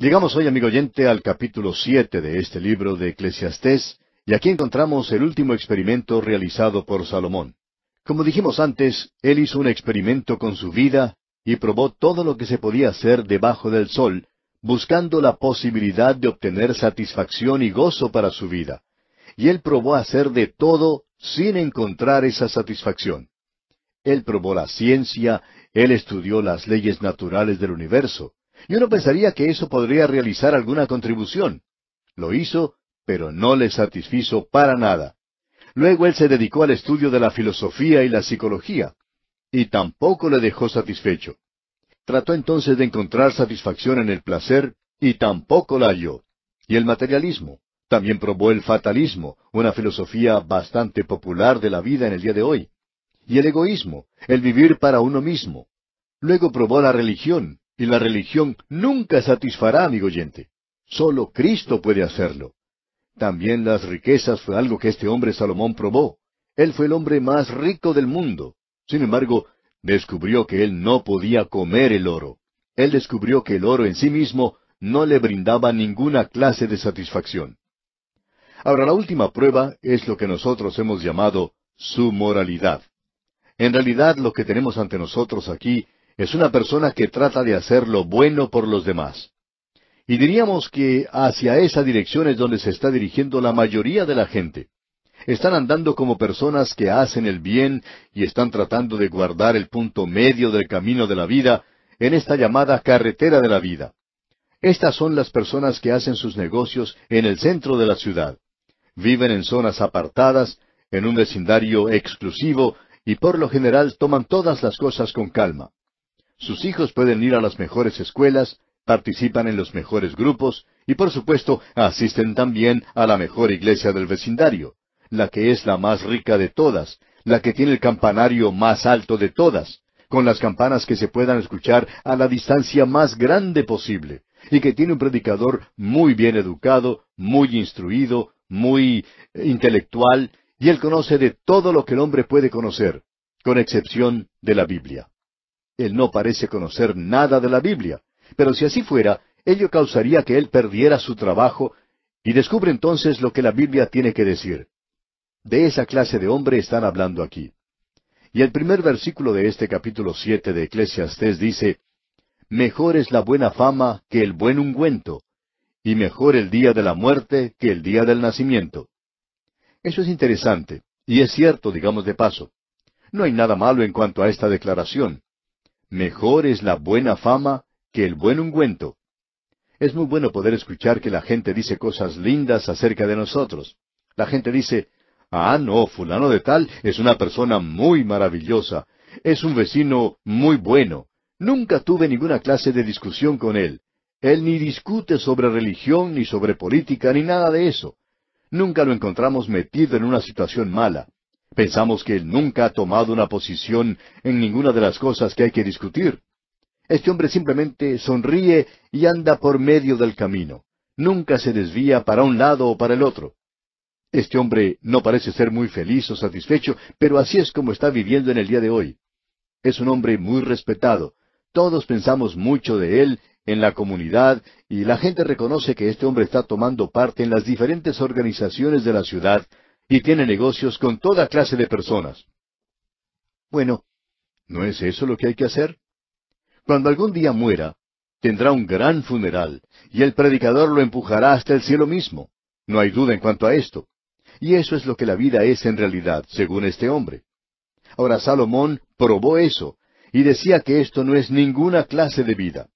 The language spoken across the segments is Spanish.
Llegamos hoy, amigo oyente, al capítulo siete de este libro de Eclesiastés, y aquí encontramos el último experimento realizado por Salomón. Como dijimos antes, él hizo un experimento con su vida y probó todo lo que se podía hacer debajo del sol, buscando la posibilidad de obtener satisfacción y gozo para su vida. Y él probó hacer de todo sin encontrar esa satisfacción. Él probó la ciencia, él estudió las leyes naturales del universo, yo no pensaría que eso podría realizar alguna contribución. Lo hizo, pero no le satisfizo para nada. Luego él se dedicó al estudio de la filosofía y la psicología, y tampoco le dejó satisfecho. Trató entonces de encontrar satisfacción en el placer, y tampoco la halló. Y el materialismo. También probó el fatalismo, una filosofía bastante popular de la vida en el día de hoy. Y el egoísmo, el vivir para uno mismo. Luego probó la religión, y la religión nunca satisfará, amigo oyente. Solo Cristo puede hacerlo. También las riquezas fue algo que este hombre Salomón probó. Él fue el hombre más rico del mundo. Sin embargo, descubrió que él no podía comer el oro. Él descubrió que el oro en sí mismo no le brindaba ninguna clase de satisfacción. Ahora, la última prueba es lo que nosotros hemos llamado su moralidad. En realidad, lo que tenemos ante nosotros aquí es una persona que trata de hacer lo bueno por los demás. Y diríamos que hacia esa dirección es donde se está dirigiendo la mayoría de la gente. Están andando como personas que hacen el bien y están tratando de guardar el punto medio del camino de la vida en esta llamada carretera de la vida. Estas son las personas que hacen sus negocios en el centro de la ciudad. Viven en zonas apartadas, en un vecindario exclusivo y por lo general toman todas las cosas con calma. Sus hijos pueden ir a las mejores escuelas, participan en los mejores grupos y por supuesto asisten también a la mejor iglesia del vecindario, la que es la más rica de todas, la que tiene el campanario más alto de todas, con las campanas que se puedan escuchar a la distancia más grande posible, y que tiene un predicador muy bien educado, muy instruido, muy intelectual, y él conoce de todo lo que el hombre puede conocer, con excepción de la Biblia. Él no parece conocer nada de la Biblia, pero si así fuera, ello causaría que él perdiera su trabajo y descubre entonces lo que la Biblia tiene que decir. De esa clase de hombre están hablando aquí. Y el primer versículo de este capítulo siete de Eclesiastes dice, Mejor es la buena fama que el buen ungüento, y mejor el día de la muerte que el día del nacimiento. Eso es interesante, y es cierto, digamos de paso. No hay nada malo en cuanto a esta declaración. Mejor es la buena fama que el buen ungüento. Es muy bueno poder escuchar que la gente dice cosas lindas acerca de nosotros. La gente dice, ah, no, fulano de tal es una persona muy maravillosa, es un vecino muy bueno, nunca tuve ninguna clase de discusión con él, él ni discute sobre religión, ni sobre política, ni nada de eso. Nunca lo encontramos metido en una situación mala. Pensamos que él nunca ha tomado una posición en ninguna de las cosas que hay que discutir. Este hombre simplemente sonríe y anda por medio del camino. Nunca se desvía para un lado o para el otro. Este hombre no parece ser muy feliz o satisfecho, pero así es como está viviendo en el día de hoy. Es un hombre muy respetado. Todos pensamos mucho de él en la comunidad y la gente reconoce que este hombre está tomando parte en las diferentes organizaciones de la ciudad y tiene negocios con toda clase de personas. Bueno, ¿no es eso lo que hay que hacer? Cuando algún día muera, tendrá un gran funeral, y el predicador lo empujará hasta el cielo mismo. No hay duda en cuanto a esto. Y eso es lo que la vida es en realidad, según este hombre. Ahora Salomón probó eso, y decía que esto no es ninguna clase de vida.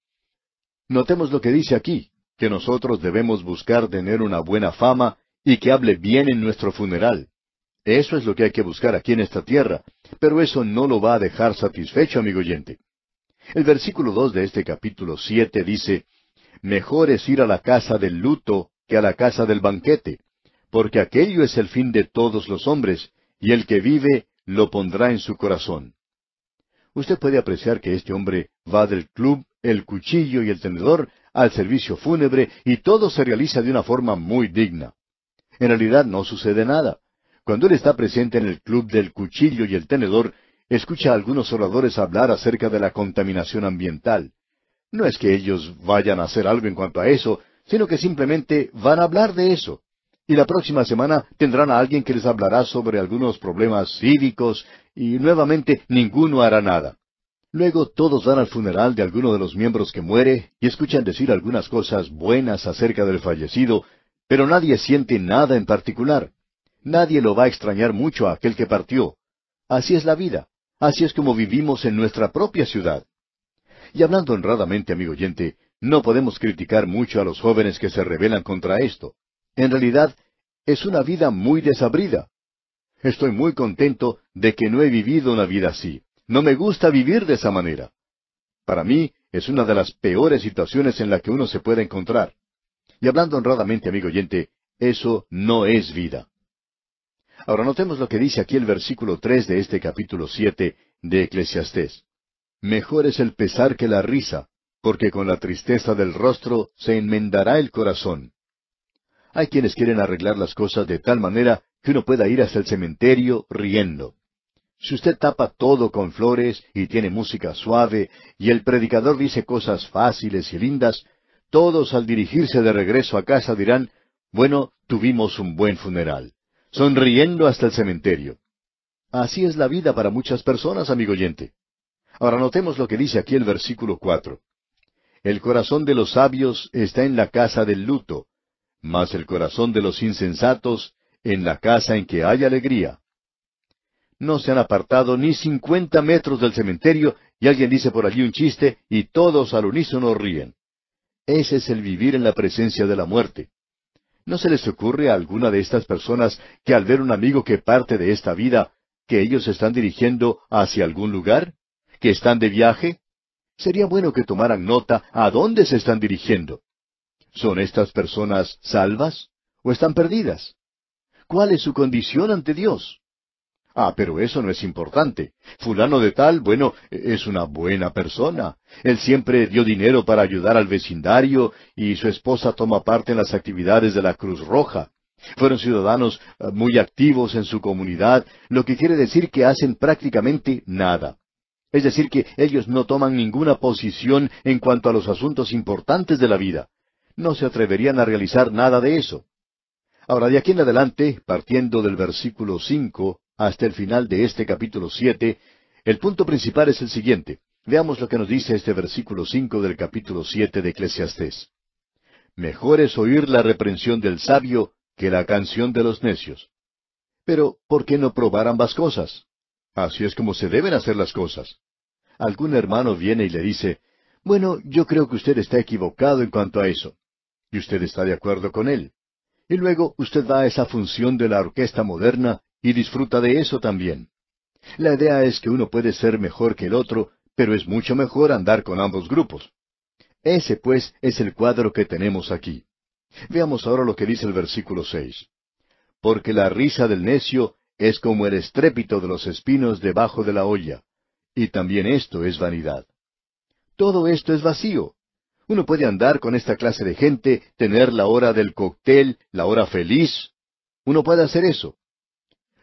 Notemos lo que dice aquí, que nosotros debemos buscar tener una buena fama y que hable bien en nuestro funeral. Eso es lo que hay que buscar aquí en esta tierra, pero eso no lo va a dejar satisfecho, amigo oyente. El versículo dos de este capítulo siete dice Mejor es ir a la casa del luto que a la casa del banquete, porque aquello es el fin de todos los hombres, y el que vive lo pondrá en su corazón. Usted puede apreciar que este hombre va del club, el cuchillo y el tenedor al servicio fúnebre, y todo se realiza de una forma muy digna en realidad no sucede nada. Cuando él está presente en el club del cuchillo y el tenedor, escucha a algunos oradores hablar acerca de la contaminación ambiental. No es que ellos vayan a hacer algo en cuanto a eso, sino que simplemente van a hablar de eso. Y la próxima semana tendrán a alguien que les hablará sobre algunos problemas cívicos y nuevamente ninguno hará nada. Luego todos van al funeral de alguno de los miembros que muere y escuchan decir algunas cosas buenas acerca del fallecido, pero nadie siente nada en particular. Nadie lo va a extrañar mucho a aquel que partió. Así es la vida. Así es como vivimos en nuestra propia ciudad. Y hablando honradamente, amigo oyente, no podemos criticar mucho a los jóvenes que se rebelan contra esto. En realidad, es una vida muy desabrida. Estoy muy contento de que no he vivido una vida así. No me gusta vivir de esa manera. Para mí, es una de las peores situaciones en la que uno se puede encontrar. Y hablando honradamente, amigo oyente, eso no es vida. Ahora notemos lo que dice aquí el versículo tres de este capítulo siete de Eclesiastés. Mejor es el pesar que la risa, porque con la tristeza del rostro se enmendará el corazón. Hay quienes quieren arreglar las cosas de tal manera que uno pueda ir hasta el cementerio riendo. Si usted tapa todo con flores y tiene música suave y el predicador dice cosas fáciles y lindas, todos al dirigirse de regreso a casa dirán, bueno, tuvimos un buen funeral, sonriendo hasta el cementerio. Así es la vida para muchas personas, amigo oyente. Ahora notemos lo que dice aquí el versículo cuatro. El corazón de los sabios está en la casa del luto, mas el corazón de los insensatos en la casa en que hay alegría. No se han apartado ni cincuenta metros del cementerio y alguien dice por allí un chiste y todos al unísono ríen. Ese es el vivir en la presencia de la muerte. ¿No se les ocurre a alguna de estas personas que al ver un amigo que parte de esta vida, que ellos están dirigiendo hacia algún lugar? ¿Que están de viaje? Sería bueno que tomaran nota a dónde se están dirigiendo. ¿Son estas personas salvas o están perdidas? ¿Cuál es su condición ante Dios? Ah, pero eso no es importante. Fulano de tal, bueno, es una buena persona. Él siempre dio dinero para ayudar al vecindario y su esposa toma parte en las actividades de la Cruz Roja. Fueron ciudadanos eh, muy activos en su comunidad, lo que quiere decir que hacen prácticamente nada. Es decir, que ellos no toman ninguna posición en cuanto a los asuntos importantes de la vida. No se atreverían a realizar nada de eso. Ahora, de aquí en adelante, partiendo del versículo cinco, hasta el final de este capítulo siete, el punto principal es el siguiente. Veamos lo que nos dice este versículo cinco del capítulo siete de Eclesiastés. Mejor es oír la reprensión del sabio que la canción de los necios. Pero, ¿por qué no probar ambas cosas? Así es como se deben hacer las cosas. Algún hermano viene y le dice, bueno, yo creo que usted está equivocado en cuanto a eso. Y usted está de acuerdo con él. Y luego usted va a esa función de la orquesta moderna y disfruta de eso también. La idea es que uno puede ser mejor que el otro, pero es mucho mejor andar con ambos grupos. Ese, pues, es el cuadro que tenemos aquí. Veamos ahora lo que dice el versículo seis. Porque la risa del necio es como el estrépito de los espinos debajo de la olla, y también esto es vanidad. Todo esto es vacío. Uno puede andar con esta clase de gente, tener la hora del cóctel, la hora feliz. Uno puede hacer eso.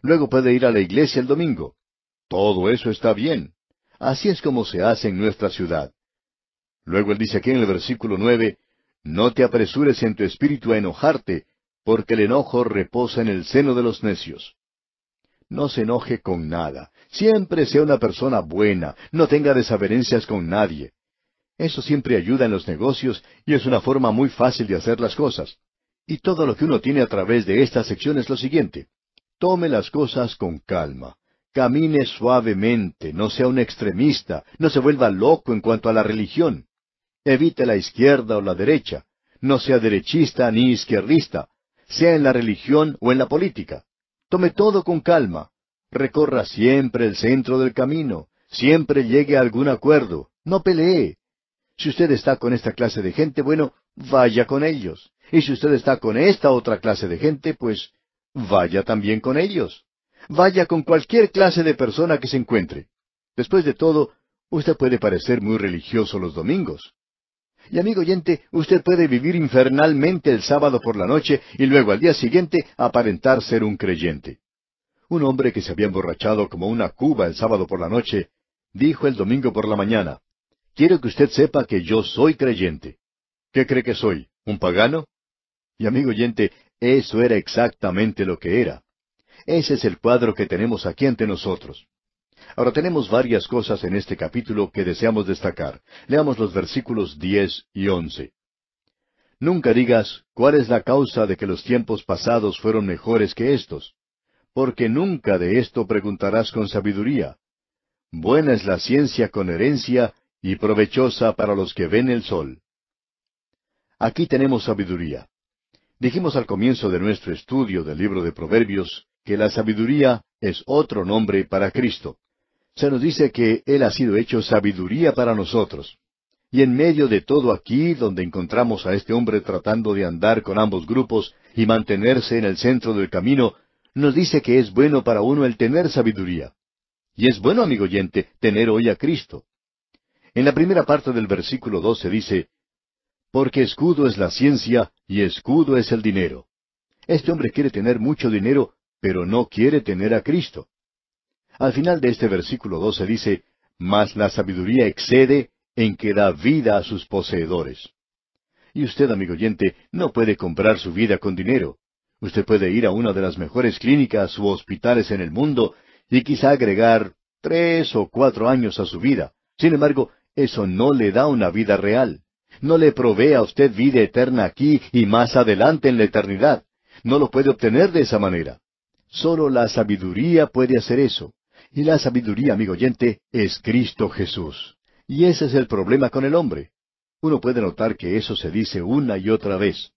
Luego puede ir a la iglesia el domingo. Todo eso está bien. Así es como se hace en nuestra ciudad. Luego él dice aquí en el versículo nueve, No te apresures en tu espíritu a enojarte, porque el enojo reposa en el seno de los necios. No se enoje con nada. Siempre sea una persona buena. No tenga desavenencias con nadie. Eso siempre ayuda en los negocios y es una forma muy fácil de hacer las cosas. Y todo lo que uno tiene a través de esta sección es lo siguiente. Tome las cosas con calma. Camine suavemente, no sea un extremista, no se vuelva loco en cuanto a la religión. Evite la izquierda o la derecha. No sea derechista ni izquierdista, sea en la religión o en la política. Tome todo con calma. Recorra siempre el centro del camino. Siempre llegue a algún acuerdo. No pelee. Si usted está con esta clase de gente, bueno, vaya con ellos. Y si usted está con esta otra clase de gente, pues vaya también con ellos. Vaya con cualquier clase de persona que se encuentre. Después de todo, usted puede parecer muy religioso los domingos. Y amigo oyente, usted puede vivir infernalmente el sábado por la noche y luego al día siguiente aparentar ser un creyente. Un hombre que se había emborrachado como una cuba el sábado por la noche, dijo el domingo por la mañana, quiero que usted sepa que yo soy creyente. ¿Qué cree que soy? ¿Un pagano? Y amigo oyente, eso era exactamente lo que era. Ese es el cuadro que tenemos aquí ante nosotros. Ahora tenemos varias cosas en este capítulo que deseamos destacar. Leamos los versículos 10 y 11. Nunca digas cuál es la causa de que los tiempos pasados fueron mejores que estos, porque nunca de esto preguntarás con sabiduría. Buena es la ciencia con herencia y provechosa para los que ven el sol. Aquí tenemos sabiduría. Dijimos al comienzo de nuestro estudio del libro de Proverbios que la sabiduría es otro nombre para Cristo. Se nos dice que Él ha sido hecho sabiduría para nosotros. Y en medio de todo aquí, donde encontramos a este hombre tratando de andar con ambos grupos y mantenerse en el centro del camino, nos dice que es bueno para uno el tener sabiduría. Y es bueno, amigo oyente, tener hoy a Cristo. En la primera parte del versículo 12 dice, porque escudo es la ciencia y escudo es el dinero. Este hombre quiere tener mucho dinero, pero no quiere tener a Cristo. Al final de este versículo 12 dice, Mas la sabiduría excede en que da vida a sus poseedores. Y usted, amigo oyente, no puede comprar su vida con dinero. Usted puede ir a una de las mejores clínicas u hospitales en el mundo y quizá agregar tres o cuatro años a su vida. Sin embargo, eso no le da una vida real. No le provee a usted vida eterna aquí y más adelante en la eternidad. No lo puede obtener de esa manera. Solo la sabiduría puede hacer eso. Y la sabiduría, amigo oyente, es Cristo Jesús. Y ese es el problema con el hombre. Uno puede notar que eso se dice una y otra vez.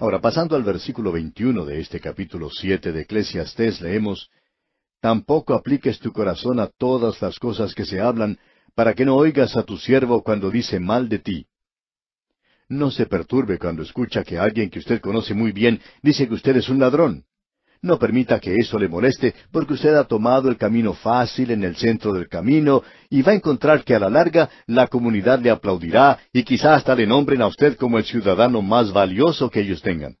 Ahora, pasando al versículo 21 de este capítulo 7 de Eclesiastes, leemos, Tampoco apliques tu corazón a todas las cosas que se hablan, para que no oigas a tu siervo cuando dice mal de ti. No se perturbe cuando escucha que alguien que usted conoce muy bien dice que usted es un ladrón. No permita que eso le moleste, porque usted ha tomado el camino fácil en el centro del camino y va a encontrar que a la larga la comunidad le aplaudirá y quizá hasta le nombren a usted como el ciudadano más valioso que ellos tengan.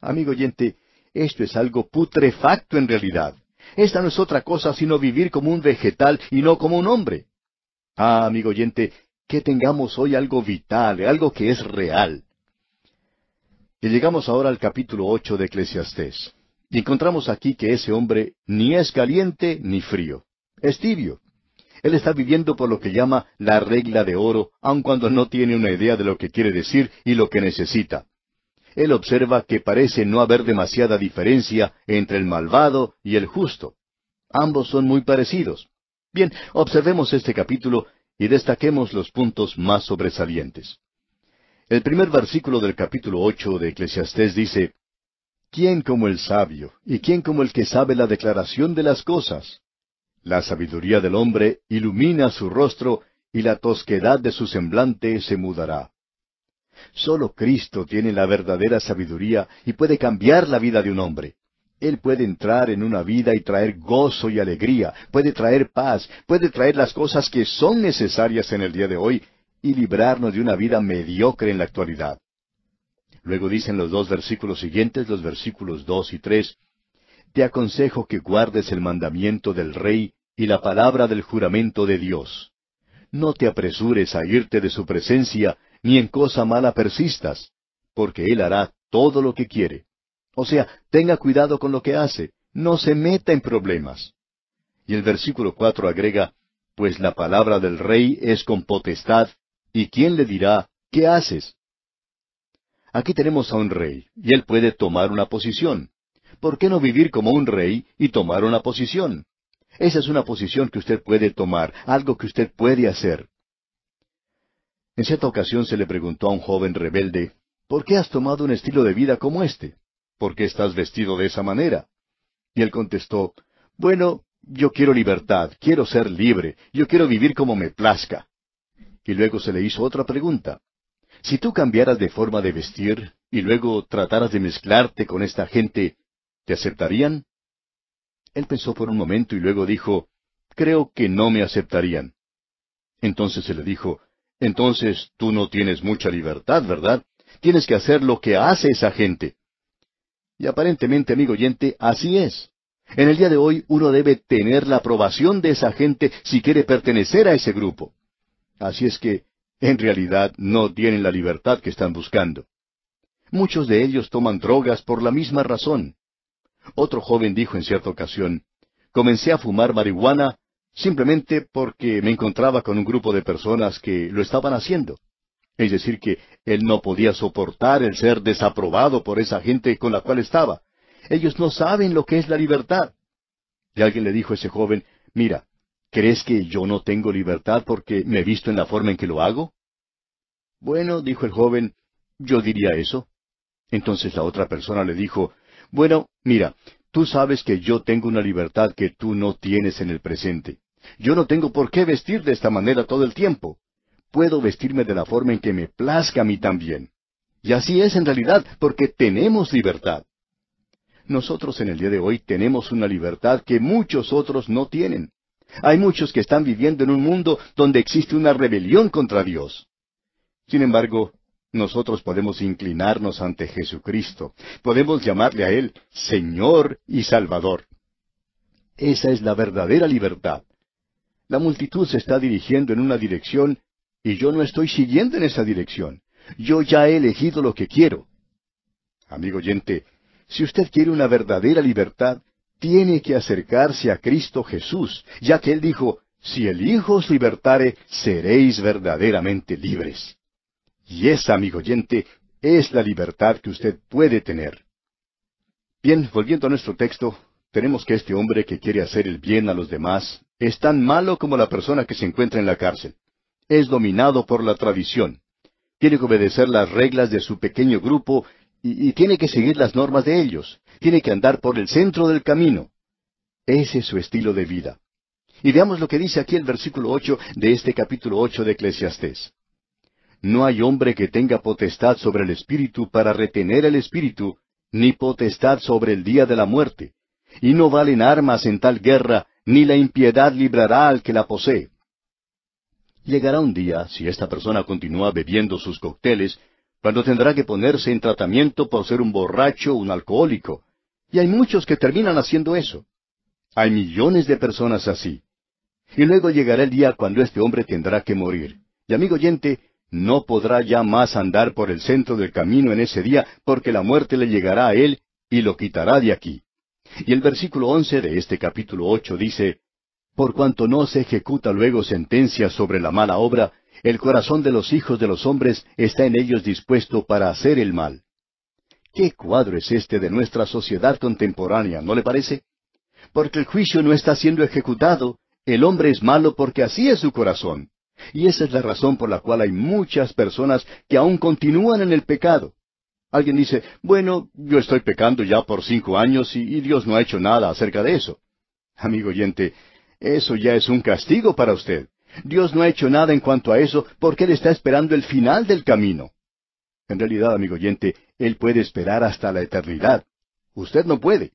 Amigo oyente, esto es algo putrefacto en realidad. Esta no es otra cosa sino vivir como un vegetal y no como un hombre. Ah, amigo oyente, que tengamos hoy algo vital, algo que es real. Y llegamos ahora al capítulo ocho de Eclesiastés. Y encontramos aquí que ese hombre ni es caliente ni frío. Es tibio. Él está viviendo por lo que llama la regla de oro, aun cuando no tiene una idea de lo que quiere decir y lo que necesita. Él observa que parece no haber demasiada diferencia entre el malvado y el justo. Ambos son muy parecidos. Bien, observemos este capítulo y destaquemos los puntos más sobresalientes. El primer versículo del capítulo ocho de Eclesiastés dice ¿Quién como el sabio? ¿Y quién como el que sabe la declaración de las cosas? La sabiduría del hombre ilumina su rostro y la tosquedad de su semblante se mudará. Sólo Cristo tiene la verdadera sabiduría y puede cambiar la vida de un hombre. Él puede entrar en una vida y traer gozo y alegría, puede traer paz, puede traer las cosas que son necesarias en el día de hoy y librarnos de una vida mediocre en la actualidad. Luego dicen los dos versículos siguientes, los versículos dos y tres, Te aconsejo que guardes el mandamiento del Rey y la palabra del juramento de Dios. No te apresures a irte de su presencia, ni en cosa mala persistas, porque Él hará todo lo que quiere. O sea, tenga cuidado con lo que hace, no se meta en problemas. Y el versículo cuatro agrega, pues la palabra del rey es con potestad, y quién le dirá, ¿qué haces? Aquí tenemos a un rey, y él puede tomar una posición. ¿Por qué no vivir como un rey y tomar una posición? Esa es una posición que usted puede tomar, algo que usted puede hacer. En cierta ocasión se le preguntó a un joven rebelde, ¿por qué has tomado un estilo de vida como este? ¿por qué estás vestido de esa manera? Y él contestó, bueno, yo quiero libertad, quiero ser libre, yo quiero vivir como me plazca. Y luego se le hizo otra pregunta. Si tú cambiaras de forma de vestir y luego trataras de mezclarte con esta gente, ¿te aceptarían? Él pensó por un momento y luego dijo, creo que no me aceptarían. Entonces se le dijo, entonces tú no tienes mucha libertad, ¿verdad? Tienes que hacer lo que hace esa gente. Y aparentemente, amigo oyente, así es. En el día de hoy uno debe tener la aprobación de esa gente si quiere pertenecer a ese grupo. Así es que, en realidad, no tienen la libertad que están buscando. Muchos de ellos toman drogas por la misma razón. Otro joven dijo en cierta ocasión, comencé a fumar marihuana simplemente porque me encontraba con un grupo de personas que lo estaban haciendo. Es decir, que él no podía soportar el ser desaprobado por esa gente con la cual estaba. Ellos no saben lo que es la libertad. Y alguien le dijo a ese joven, mira, ¿crees que yo no tengo libertad porque me he visto en la forma en que lo hago? Bueno, dijo el joven, yo diría eso. Entonces la otra persona le dijo, bueno, mira, tú sabes que yo tengo una libertad que tú no tienes en el presente. Yo no tengo por qué vestir de esta manera todo el tiempo puedo vestirme de la forma en que me plazca a mí también. Y así es en realidad, porque tenemos libertad. Nosotros en el día de hoy tenemos una libertad que muchos otros no tienen. Hay muchos que están viviendo en un mundo donde existe una rebelión contra Dios. Sin embargo, nosotros podemos inclinarnos ante Jesucristo, podemos llamarle a Él Señor y Salvador. Esa es la verdadera libertad. La multitud se está dirigiendo en una dirección y yo no estoy siguiendo en esa dirección. Yo ya he elegido lo que quiero. Amigo oyente, si usted quiere una verdadera libertad, tiene que acercarse a Cristo Jesús, ya que Él dijo, si el Hijo os libertare, seréis verdaderamente libres. Y esa, amigo oyente, es la libertad que usted puede tener. Bien, volviendo a nuestro texto, tenemos que este hombre que quiere hacer el bien a los demás es tan malo como la persona que se encuentra en la cárcel es dominado por la tradición. Tiene que obedecer las reglas de su pequeño grupo y, tiene que seguir las normas de ellos. Tiene que andar por el centro del camino. Ese es su estilo de vida. Y veamos lo que dice aquí el versículo ocho de este capítulo ocho de Eclesiastés. No hay hombre que tenga potestad sobre el espíritu para retener el espíritu, ni potestad sobre el día de la muerte. Y no valen armas en tal guerra, ni la impiedad librará al que la posee. Llegará un día, si esta persona continúa bebiendo sus cócteles, cuando tendrá que ponerse en tratamiento por ser un borracho o un alcohólico. Y hay muchos que terminan haciendo eso. Hay millones de personas así. Y luego llegará el día cuando este hombre tendrá que morir. Y amigo oyente, no podrá ya más andar por el centro del camino en ese día, porque la muerte le llegará a él y lo quitará de aquí. Y el versículo once de este capítulo ocho dice, por cuanto no se ejecuta luego sentencia sobre la mala obra, el corazón de los hijos de los hombres está en ellos dispuesto para hacer el mal. ¿Qué cuadro es este de nuestra sociedad contemporánea, no le parece? Porque el juicio no está siendo ejecutado, el hombre es malo porque así es su corazón. Y esa es la razón por la cual hay muchas personas que aún continúan en el pecado. Alguien dice, bueno, yo estoy pecando ya por cinco años y, Dios no ha hecho nada acerca de eso. Amigo oyente, eso ya es un castigo para usted. Dios no ha hecho nada en cuanto a eso porque Él está esperando el final del camino. En realidad, amigo oyente, Él puede esperar hasta la eternidad. Usted no puede.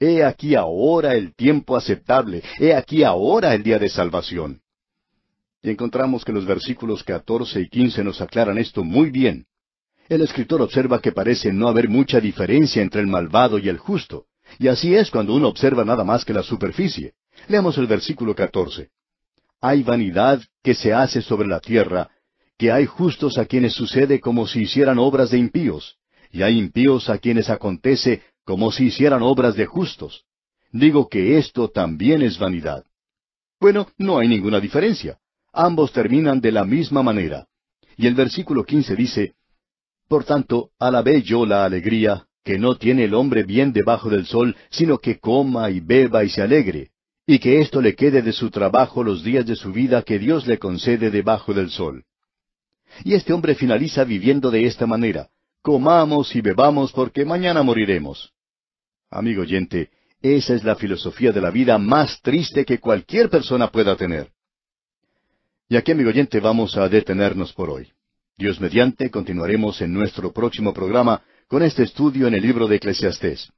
He aquí ahora el tiempo aceptable, he aquí ahora el día de salvación. Y encontramos que los versículos 14 y 15 nos aclaran esto muy bien. El escritor observa que parece no haber mucha diferencia entre el malvado y el justo, y así es cuando uno observa nada más que la superficie. Leamos el versículo 14. Hay vanidad que se hace sobre la tierra, que hay justos a quienes sucede como si hicieran obras de impíos, y hay impíos a quienes acontece como si hicieran obras de justos. Digo que esto también es vanidad. Bueno, no hay ninguna diferencia. Ambos terminan de la misma manera. Y el versículo 15 dice, Por tanto, alabé yo la alegría, que no tiene el hombre bien debajo del sol, sino que coma y beba y se alegre, y que esto le quede de su trabajo los días de su vida que Dios le concede debajo del sol. Y este hombre finaliza viviendo de esta manera, comamos y bebamos porque mañana moriremos. Amigo oyente, esa es la filosofía de la vida más triste que cualquier persona pueda tener. Y aquí, amigo oyente, vamos a detenernos por hoy. Dios mediante, continuaremos en nuestro próximo programa con este estudio en el libro de Eclesiastés.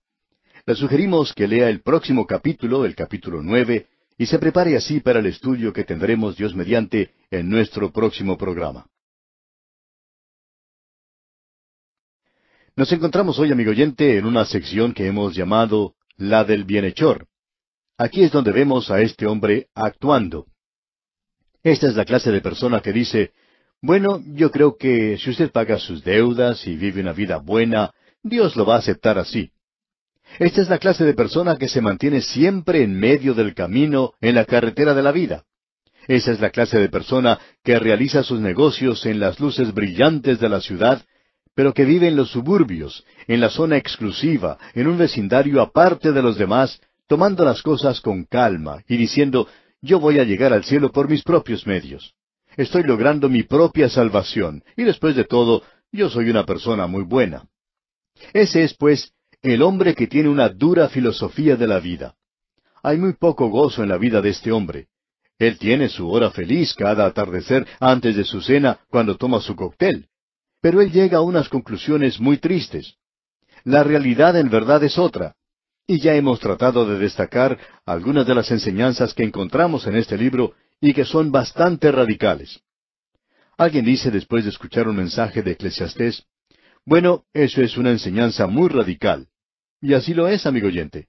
Le sugerimos que lea el próximo capítulo, el capítulo nueve, y se prepare así para el estudio que tendremos Dios mediante en nuestro próximo programa. Nos encontramos hoy, amigo oyente, en una sección que hemos llamado la del bienhechor. Aquí es donde vemos a este hombre actuando. Esta es la clase de persona que dice, bueno, yo creo que si usted paga sus deudas y vive una vida buena, Dios lo va a aceptar así. Esta es la clase de persona que se mantiene siempre en medio del camino, en la carretera de la vida. Esa es la clase de persona que realiza sus negocios en las luces brillantes de la ciudad, pero que vive en los suburbios, en la zona exclusiva, en un vecindario aparte de los demás, tomando las cosas con calma y diciendo, yo voy a llegar al cielo por mis propios medios. Estoy logrando mi propia salvación y después de todo, yo soy una persona muy buena. Ese es, pues, el hombre que tiene una dura filosofía de la vida. Hay muy poco gozo en la vida de este hombre. Él tiene su hora feliz cada atardecer antes de su cena cuando toma su cóctel. Pero él llega a unas conclusiones muy tristes. La realidad en verdad es otra. Y ya hemos tratado de destacar algunas de las enseñanzas que encontramos en este libro y que son bastante radicales. Alguien dice después de escuchar un mensaje de Eclesiastés, bueno, eso es una enseñanza muy radical. Y así lo es, amigo oyente.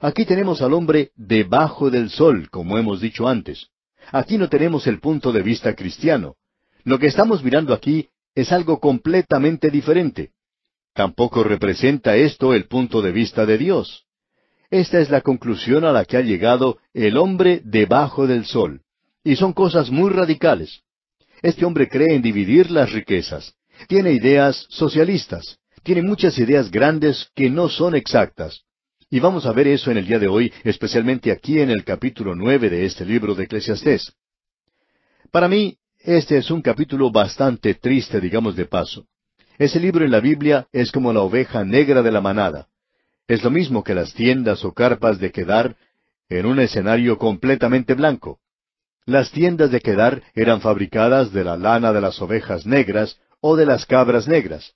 Aquí tenemos al hombre debajo del sol, como hemos dicho antes. Aquí no tenemos el punto de vista cristiano. Lo que estamos mirando aquí es algo completamente diferente. Tampoco representa esto el punto de vista de Dios. Esta es la conclusión a la que ha llegado el hombre debajo del sol. Y son cosas muy radicales. Este hombre cree en dividir las riquezas. Tiene ideas socialistas, tiene muchas ideas grandes que no son exactas. Y vamos a ver eso en el día de hoy, especialmente aquí en el capítulo nueve de este libro de Eclesiastés. Para mí, este es un capítulo bastante triste, digamos de paso. Ese libro en la Biblia es como la oveja negra de la manada. Es lo mismo que las tiendas o carpas de Quedar en un escenario completamente blanco. Las tiendas de Quedar eran fabricadas de la lana de las ovejas negras, o de las cabras negras.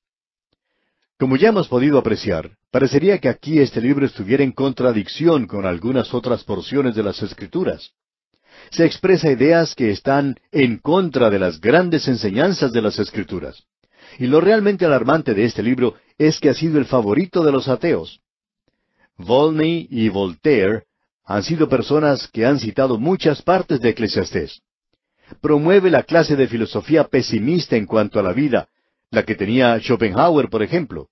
Como ya hemos podido apreciar, parecería que aquí este libro estuviera en contradicción con algunas otras porciones de las Escrituras. Se expresa ideas que están en contra de las grandes enseñanzas de las Escrituras. Y lo realmente alarmante de este libro es que ha sido el favorito de los ateos. Volney y Voltaire han sido personas que han citado muchas partes de Eclesiastés promueve la clase de filosofía pesimista en cuanto a la vida, la que tenía Schopenhauer, por ejemplo.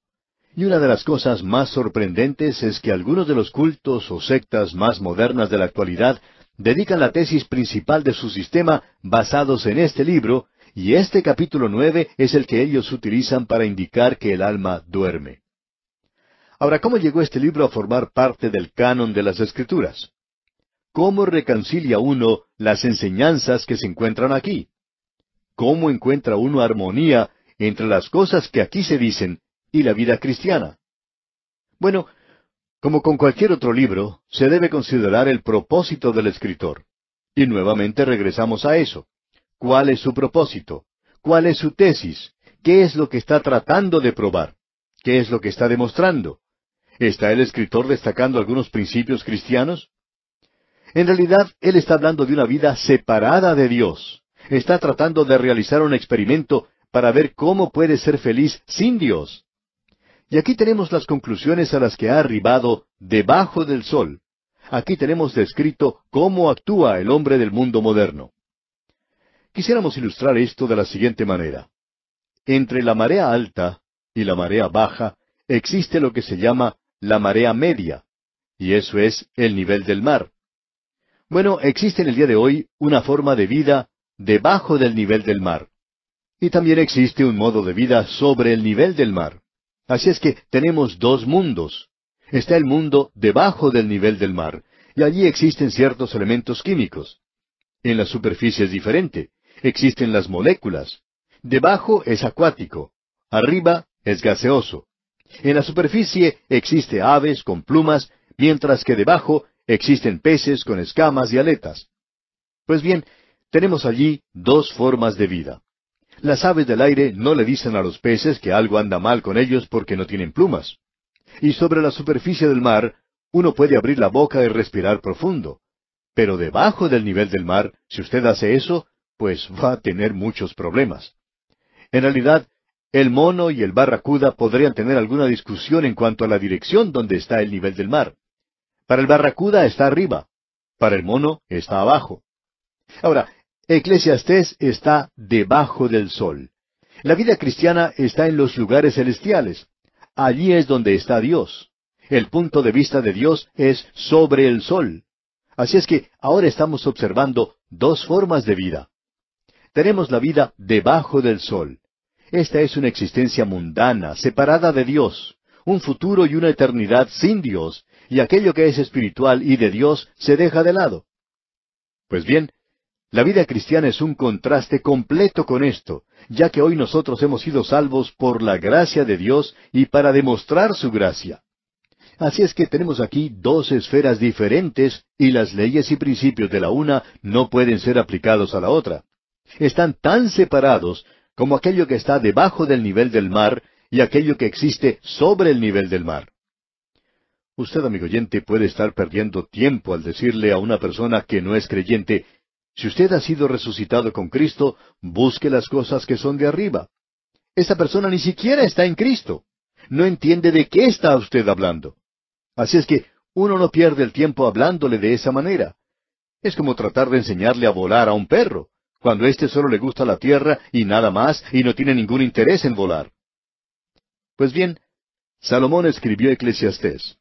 Y una de las cosas más sorprendentes es que algunos de los cultos o sectas más modernas de la actualidad dedican la tesis principal de su sistema basados en este libro, y este capítulo nueve es el que ellos utilizan para indicar que el alma duerme. Ahora, ¿cómo llegó este libro a formar parte del canon de las Escrituras? ¿Cómo reconcilia uno las enseñanzas que se encuentran aquí? ¿Cómo encuentra uno armonía entre las cosas que aquí se dicen y la vida cristiana? Bueno, como con cualquier otro libro, se debe considerar el propósito del escritor. Y nuevamente regresamos a eso. ¿Cuál es su propósito? ¿Cuál es su tesis? ¿Qué es lo que está tratando de probar? ¿Qué es lo que está demostrando? ¿Está el escritor destacando algunos principios cristianos? En realidad, él está hablando de una vida separada de Dios. Está tratando de realizar un experimento para ver cómo puede ser feliz sin Dios. Y aquí tenemos las conclusiones a las que ha arribado debajo del sol. Aquí tenemos descrito cómo actúa el hombre del mundo moderno. Quisiéramos ilustrar esto de la siguiente manera. Entre la marea alta y la marea baja existe lo que se llama la marea media, y eso es el nivel del mar. Bueno, existe en el día de hoy una forma de vida debajo del nivel del mar. Y también existe un modo de vida sobre el nivel del mar. Así es que tenemos dos mundos. Está el mundo debajo del nivel del mar, y allí existen ciertos elementos químicos. En la superficie es diferente. Existen las moléculas. Debajo es acuático. Arriba es gaseoso. En la superficie existe aves con plumas, mientras que debajo Existen peces con escamas y aletas. Pues bien, tenemos allí dos formas de vida. Las aves del aire no le dicen a los peces que algo anda mal con ellos porque no tienen plumas. Y sobre la superficie del mar, uno puede abrir la boca y respirar profundo. Pero debajo del nivel del mar, si usted hace eso, pues va a tener muchos problemas. En realidad, el mono y el barracuda podrían tener alguna discusión en cuanto a la dirección donde está el nivel del mar. Para el barracuda está arriba, para el mono está abajo. Ahora, Eclesiastés está debajo del sol. La vida cristiana está en los lugares celestiales. Allí es donde está Dios. El punto de vista de Dios es sobre el sol. Así es que ahora estamos observando dos formas de vida. Tenemos la vida debajo del sol. Esta es una existencia mundana, separada de Dios, un futuro y una eternidad sin Dios, y aquello que es espiritual y de Dios se deja de lado. Pues bien, la vida cristiana es un contraste completo con esto, ya que hoy nosotros hemos sido salvos por la gracia de Dios y para demostrar su gracia. Así es que tenemos aquí dos esferas diferentes y las leyes y principios de la una no pueden ser aplicados a la otra. Están tan separados como aquello que está debajo del nivel del mar y aquello que existe sobre el nivel del mar. Usted, amigo oyente, puede estar perdiendo tiempo al decirle a una persona que no es creyente, si usted ha sido resucitado con Cristo, busque las cosas que son de arriba. Esta persona ni siquiera está en Cristo. No entiende de qué está usted hablando. Así es que uno no pierde el tiempo hablándole de esa manera. Es como tratar de enseñarle a volar a un perro, cuando éste solo le gusta la tierra y nada más y no tiene ningún interés en volar. Pues bien, Salomón escribió Eclesiastés.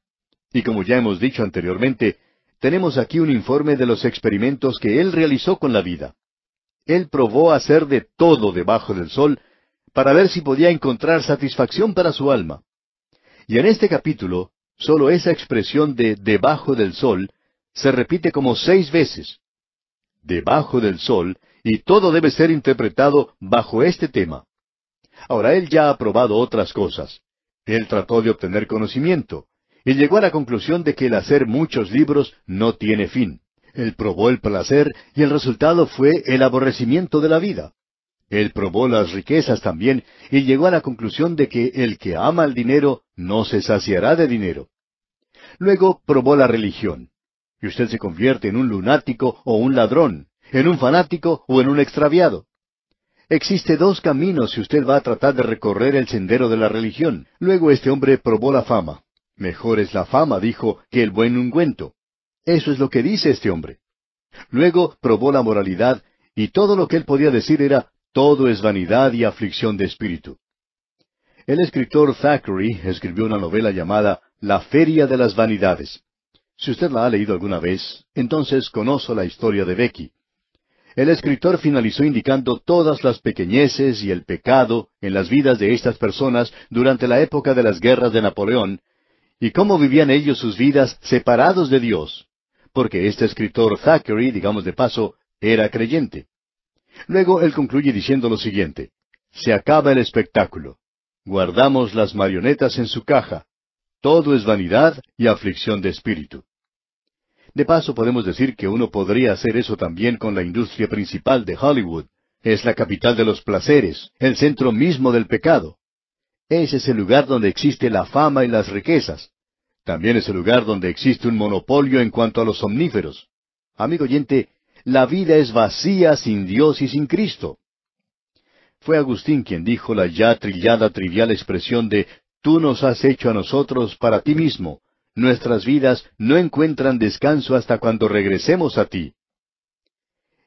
Y como ya hemos dicho anteriormente, tenemos aquí un informe de los experimentos que él realizó con la vida. Él probó hacer de todo debajo del sol para ver si podía encontrar satisfacción para su alma. Y en este capítulo, solo esa expresión de debajo del sol se repite como seis veces. Debajo del sol, y todo debe ser interpretado bajo este tema. Ahora, él ya ha probado otras cosas. Él trató de obtener conocimiento y llegó a la conclusión de que el hacer muchos libros no tiene fin. Él probó el placer y el resultado fue el aborrecimiento de la vida. Él probó las riquezas también y llegó a la conclusión de que el que ama el dinero no se saciará de dinero. Luego probó la religión. Y usted se convierte en un lunático o un ladrón, en un fanático o en un extraviado. Existe dos caminos si usted va a tratar de recorrer el sendero de la religión. Luego este hombre probó la fama. Mejor es la fama, dijo, que el buen ungüento. Eso es lo que dice este hombre. Luego probó la moralidad, y todo lo que él podía decir era, todo es vanidad y aflicción de espíritu. El escritor Thackeray escribió una novela llamada La Feria de las Vanidades. Si usted la ha leído alguna vez, entonces conozco la historia de Becky. El escritor finalizó indicando todas las pequeñeces y el pecado en las vidas de estas personas durante la época de las guerras de Napoleón, y cómo vivían ellos sus vidas separados de Dios, porque este escritor Thackeray, digamos de paso, era creyente. Luego él concluye diciendo lo siguiente, se acaba el espectáculo, guardamos las marionetas en su caja, todo es vanidad y aflicción de espíritu. De paso podemos decir que uno podría hacer eso también con la industria principal de Hollywood, es la capital de los placeres, el centro mismo del pecado. Ese es el lugar donde existe la fama y las riquezas. También es el lugar donde existe un monopolio en cuanto a los omníferos. Amigo oyente, la vida es vacía sin Dios y sin Cristo. Fue Agustín quien dijo la ya trillada trivial expresión de Tú nos has hecho a nosotros para ti mismo. Nuestras vidas no encuentran descanso hasta cuando regresemos a ti.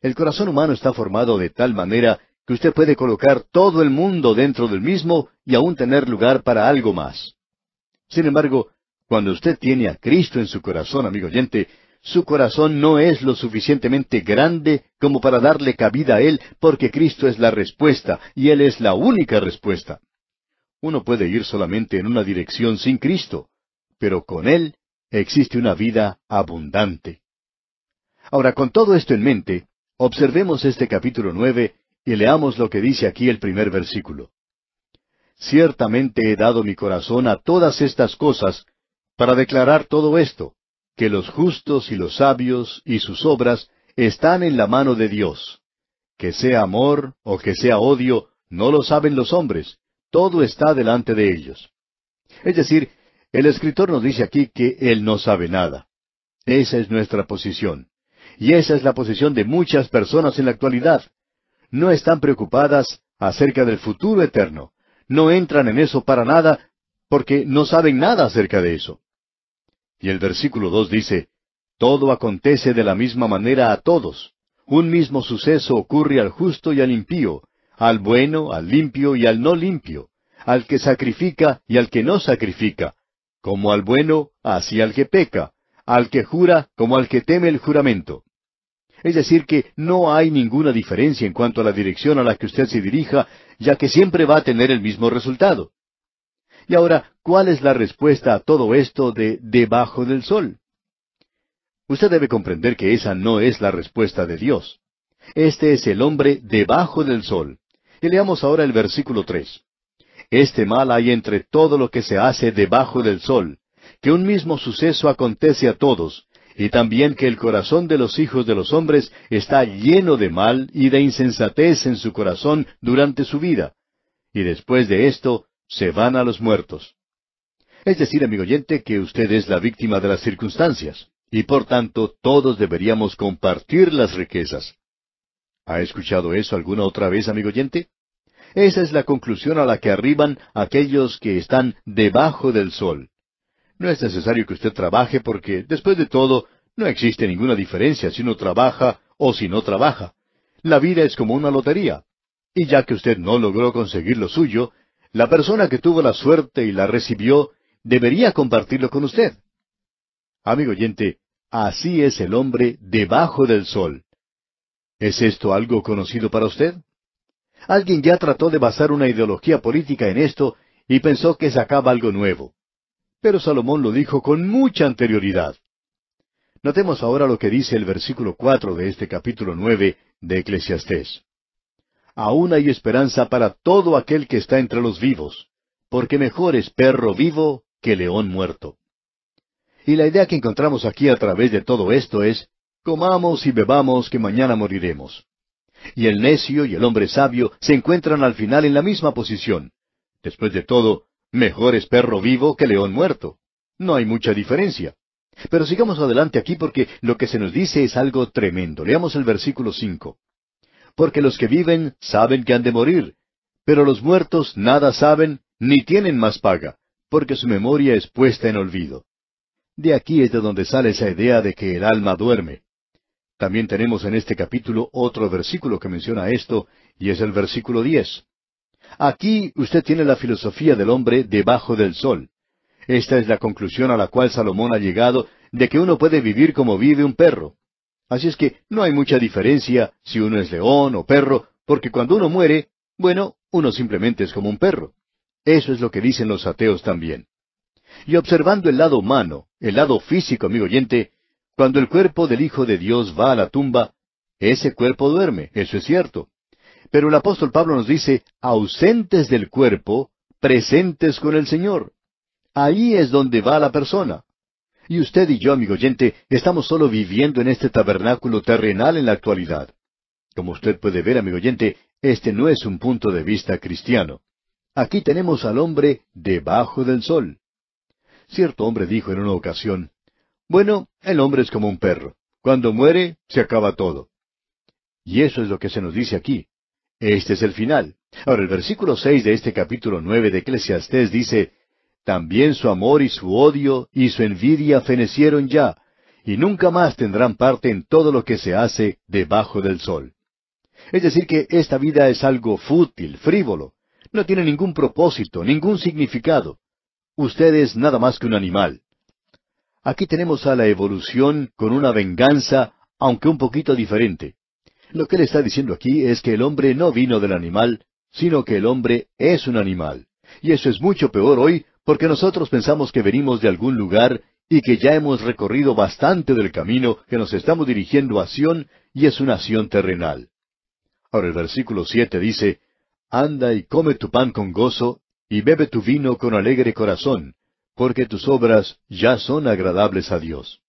El corazón humano está formado de tal manera usted puede colocar todo el mundo dentro del mismo y aún tener lugar para algo más. Sin embargo, cuando usted tiene a Cristo en su corazón, amigo oyente, su corazón no es lo suficientemente grande como para darle cabida a Él, porque Cristo es la respuesta, y Él es la única respuesta. Uno puede ir solamente en una dirección sin Cristo, pero con Él existe una vida abundante. Ahora, con todo esto en mente, observemos este capítulo nueve y leamos lo que dice aquí el primer versículo. Ciertamente he dado mi corazón a todas estas cosas para declarar todo esto, que los justos y los sabios y sus obras están en la mano de Dios. Que sea amor o que sea odio, no lo saben los hombres, todo está delante de ellos. Es decir, el escritor nos dice aquí que él no sabe nada. Esa es nuestra posición. Y esa es la posición de muchas personas en la actualidad no están preocupadas acerca del futuro eterno. No entran en eso para nada porque no saben nada acerca de eso. Y el versículo dos dice, Todo acontece de la misma manera a todos. Un mismo suceso ocurre al justo y al impío, al bueno, al limpio y al no limpio, al que sacrifica y al que no sacrifica, como al bueno, así al que peca, al que jura como al que teme el juramento. Es decir, que no hay ninguna diferencia en cuanto a la dirección a la que usted se dirija, ya que siempre va a tener el mismo resultado. Y ahora, ¿cuál es la respuesta a todo esto de debajo del sol? Usted debe comprender que esa no es la respuesta de Dios. Este es el hombre debajo del sol. Y leamos ahora el versículo tres. Este mal hay entre todo lo que se hace debajo del sol, que un mismo suceso acontece a todos, y también que el corazón de los hijos de los hombres está lleno de mal y de insensatez en su corazón durante su vida, y después de esto se van a los muertos. Es decir, amigo oyente, que usted es la víctima de las circunstancias, y por tanto todos deberíamos compartir las riquezas. ¿Ha escuchado eso alguna otra vez, amigo oyente? Esa es la conclusión a la que arriban aquellos que están debajo del sol. No es necesario que usted trabaje porque, después de todo, no existe ninguna diferencia si uno trabaja o si no trabaja. La vida es como una lotería. Y ya que usted no logró conseguir lo suyo, la persona que tuvo la suerte y la recibió debería compartirlo con usted. Amigo oyente, así es el hombre debajo del sol. ¿Es esto algo conocido para usted? Alguien ya trató de basar una ideología política en esto y pensó que sacaba algo nuevo pero Salomón lo dijo con mucha anterioridad. Notemos ahora lo que dice el versículo cuatro de este capítulo nueve de Eclesiastés. Aún hay esperanza para todo aquel que está entre los vivos, porque mejor es perro vivo que león muerto. Y la idea que encontramos aquí a través de todo esto es, comamos y bebamos que mañana moriremos. Y el necio y el hombre sabio se encuentran al final en la misma posición. Después de todo, Mejor es perro vivo que león muerto. No hay mucha diferencia. Pero sigamos adelante aquí porque lo que se nos dice es algo tremendo. Leamos el versículo cinco. Porque los que viven saben que han de morir, pero los muertos nada saben ni tienen más paga, porque su memoria es puesta en olvido. De aquí es de donde sale esa idea de que el alma duerme. También tenemos en este capítulo otro versículo que menciona esto, y es el versículo diez. Aquí usted tiene la filosofía del hombre debajo del sol. Esta es la conclusión a la cual Salomón ha llegado de que uno puede vivir como vive un perro. Así es que no hay mucha diferencia si uno es león o perro, porque cuando uno muere, bueno, uno simplemente es como un perro. Eso es lo que dicen los ateos también. Y observando el lado humano, el lado físico, amigo oyente, cuando el cuerpo del Hijo de Dios va a la tumba, ese cuerpo duerme, eso es cierto. Pero el apóstol Pablo nos dice, ausentes del cuerpo, presentes con el Señor. Ahí es donde va la persona. Y usted y yo, amigo oyente, estamos solo viviendo en este tabernáculo terrenal en la actualidad. Como usted puede ver, amigo oyente, este no es un punto de vista cristiano. Aquí tenemos al hombre debajo del sol. Cierto hombre dijo en una ocasión, bueno, el hombre es como un perro. Cuando muere, se acaba todo. Y eso es lo que se nos dice aquí. Este es el final. Ahora, el versículo seis de este capítulo nueve de Eclesiastés dice También su amor y su odio y su envidia fenecieron ya, y nunca más tendrán parte en todo lo que se hace debajo del sol. Es decir, que esta vida es algo fútil, frívolo, no tiene ningún propósito, ningún significado. Usted es nada más que un animal. Aquí tenemos a la evolución con una venganza, aunque un poquito diferente. Lo que él está diciendo aquí es que el hombre no vino del animal, sino que el hombre es un animal. Y eso es mucho peor hoy porque nosotros pensamos que venimos de algún lugar y que ya hemos recorrido bastante del camino que nos estamos dirigiendo a Sión y es una acción terrenal. Ahora el versículo siete dice, Anda y come tu pan con gozo y bebe tu vino con alegre corazón, porque tus obras ya son agradables a Dios.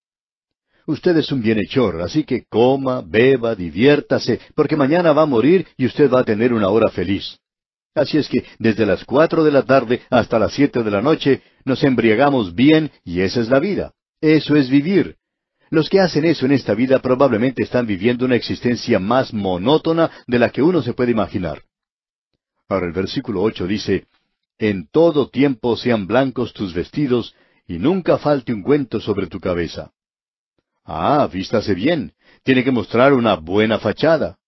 Usted es un bienhechor, así que coma, beba, diviértase, porque mañana va a morir y usted va a tener una hora feliz. Así es que desde las cuatro de la tarde hasta las siete de la noche nos embriagamos bien y esa es la vida. Eso es vivir. Los que hacen eso en esta vida probablemente están viviendo una existencia más monótona de la que uno se puede imaginar. Ahora el versículo ocho dice, En todo tiempo sean blancos tus vestidos, y nunca falte un cuento sobre tu cabeza. Ah, vístase bien, tiene que mostrar una buena fachada.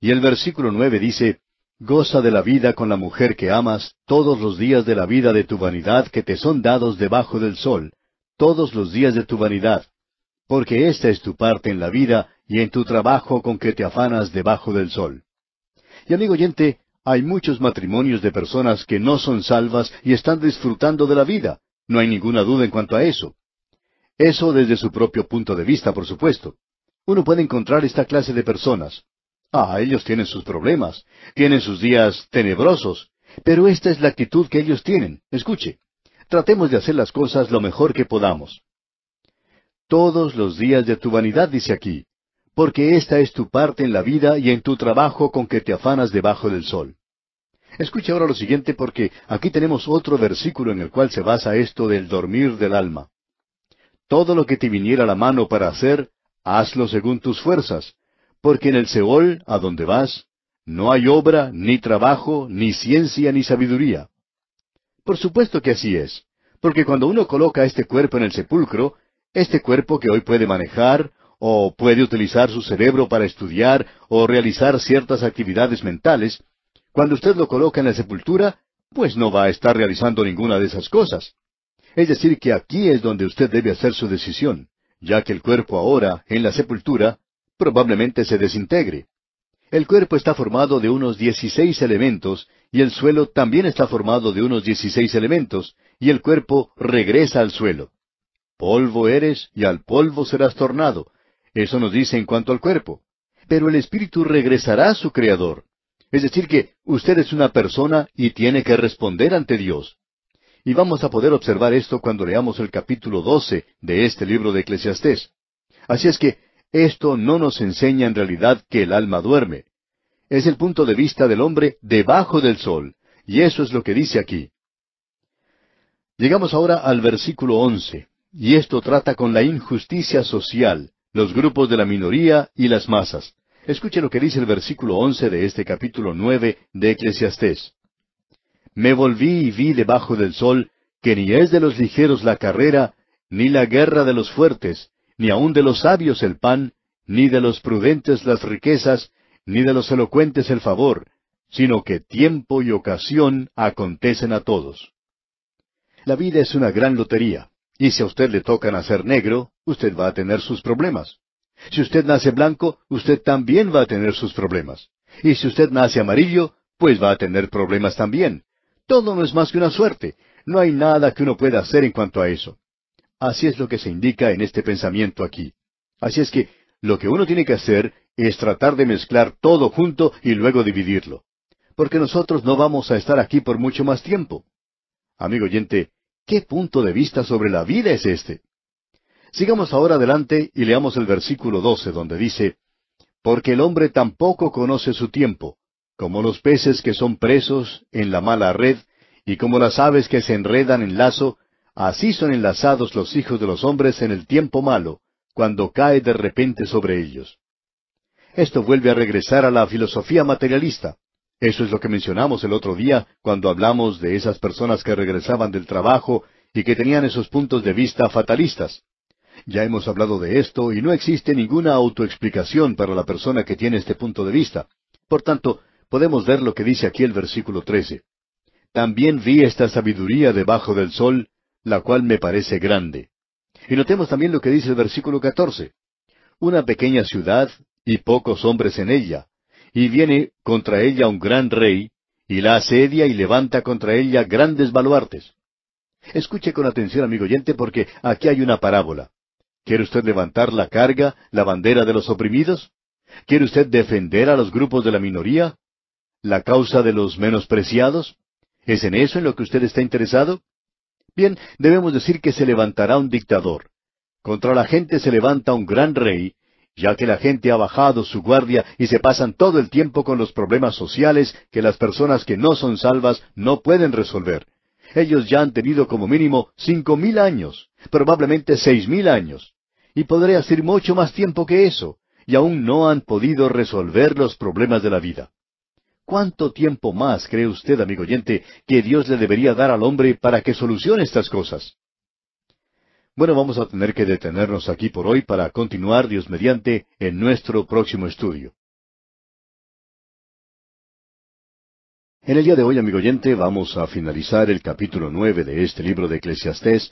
Y el versículo nueve dice, Goza de la vida con la mujer que amas todos los días de la vida de tu vanidad que te son dados debajo del sol, todos los días de tu vanidad, porque esta es tu parte en la vida y en tu trabajo con que te afanas debajo del sol. Y amigo oyente, hay muchos matrimonios de personas que no son salvas y están disfrutando de la vida. No hay ninguna duda en cuanto a eso. Eso desde su propio punto de vista, por supuesto. Uno puede encontrar esta clase de personas. Ah, ellos tienen sus problemas, tienen sus días tenebrosos, pero esta es la actitud que ellos tienen. Escuche, tratemos de hacer las cosas lo mejor que podamos. Todos los días de tu vanidad, dice aquí, porque esta es tu parte en la vida y en tu trabajo con que te afanas debajo del sol. Escuche ahora lo siguiente porque aquí tenemos otro versículo en el cual se basa esto del dormir del alma. Todo lo que te viniera a la mano para hacer, hazlo según tus fuerzas, porque en el Seol, a donde vas, no hay obra, ni trabajo, ni ciencia, ni sabiduría. Por supuesto que así es, porque cuando uno coloca este cuerpo en el sepulcro, este cuerpo que hoy puede manejar, o puede utilizar su cerebro para estudiar o realizar ciertas actividades mentales, cuando usted lo coloca en la sepultura, pues no va a estar realizando ninguna de esas cosas. Es decir, que aquí es donde usted debe hacer su decisión, ya que el cuerpo ahora, en la sepultura, probablemente se desintegre. El cuerpo está formado de unos dieciséis elementos, y el suelo también está formado de unos dieciséis elementos, y el cuerpo regresa al suelo. Polvo eres y al polvo serás tornado. Eso nos dice en cuanto al cuerpo. Pero el espíritu regresará a su creador. Es decir, que usted es una persona y tiene que responder ante Dios. Y vamos a poder observar esto cuando leamos el capítulo 12 de este libro de Eclesiastés. Así es que esto no nos enseña en realidad que el alma duerme. Es el punto de vista del hombre debajo del sol, y eso es lo que dice aquí. Llegamos ahora al versículo once, y esto trata con la injusticia social, los grupos de la minoría y las masas. Escuche lo que dice el versículo 11 de este capítulo 9 de Eclesiastés. Me volví y vi debajo del sol que ni es de los ligeros la carrera, ni la guerra de los fuertes, ni aun de los sabios el pan, ni de los prudentes las riquezas, ni de los elocuentes el favor, sino que tiempo y ocasión acontecen a todos. La vida es una gran lotería, y si a usted le toca nacer negro, usted va a tener sus problemas. Si usted nace blanco, usted también va a tener sus problemas. Y si usted nace amarillo, pues va a tener problemas también todo no es más que una suerte. No hay nada que uno pueda hacer en cuanto a eso. Así es lo que se indica en este pensamiento aquí. Así es que lo que uno tiene que hacer es tratar de mezclar todo junto y luego dividirlo. Porque nosotros no vamos a estar aquí por mucho más tiempo. Amigo oyente, ¿qué punto de vista sobre la vida es este? Sigamos ahora adelante y leamos el versículo 12 donde dice, Porque el hombre tampoco conoce su tiempo, como los peces que son presos en la mala red, y como las aves que se enredan en lazo, así son enlazados los hijos de los hombres en el tiempo malo, cuando cae de repente sobre ellos. Esto vuelve a regresar a la filosofía materialista. Eso es lo que mencionamos el otro día cuando hablamos de esas personas que regresaban del trabajo y que tenían esos puntos de vista fatalistas. Ya hemos hablado de esto y no existe ninguna autoexplicación para la persona que tiene este punto de vista. Por tanto, podemos ver lo que dice aquí el versículo 13. También vi esta sabiduría debajo del sol, la cual me parece grande. Y notemos también lo que dice el versículo 14. Una pequeña ciudad y pocos hombres en ella, y viene contra ella un gran rey, y la asedia y levanta contra ella grandes baluartes. Escuche con atención, amigo oyente, porque aquí hay una parábola. ¿Quiere usted levantar la carga, la bandera de los oprimidos? ¿Quiere usted defender a los grupos de la minoría? la causa de los menospreciados? ¿Es en eso en lo que usted está interesado? Bien, debemos decir que se levantará un dictador. Contra la gente se levanta un gran rey, ya que la gente ha bajado su guardia y se pasan todo el tiempo con los problemas sociales que las personas que no son salvas no pueden resolver. Ellos ya han tenido como mínimo cinco mil años, probablemente seis mil años. Y podría ser mucho más tiempo que eso, y aún no han podido resolver los problemas de la vida. ¿Cuánto tiempo más cree usted, amigo oyente, que Dios le debería dar al hombre para que solucione estas cosas? Bueno, vamos a tener que detenernos aquí por hoy para continuar, Dios mediante, en nuestro próximo estudio. En el día de hoy, amigo oyente, vamos a finalizar el capítulo nueve de este libro de Eclesiastés,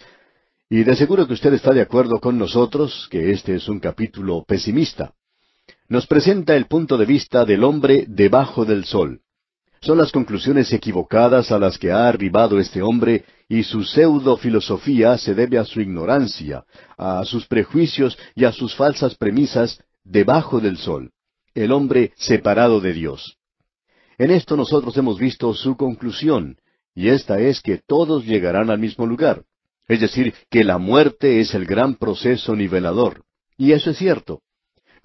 y de seguro que usted está de acuerdo con nosotros que este es un capítulo pesimista nos presenta el punto de vista del hombre debajo del sol. Son las conclusiones equivocadas a las que ha arribado este hombre y su pseudo filosofía se debe a su ignorancia, a sus prejuicios y a sus falsas premisas debajo del sol, el hombre separado de Dios. En esto nosotros hemos visto su conclusión, y esta es que todos llegarán al mismo lugar, es decir, que la muerte es el gran proceso nivelador. Y eso es cierto.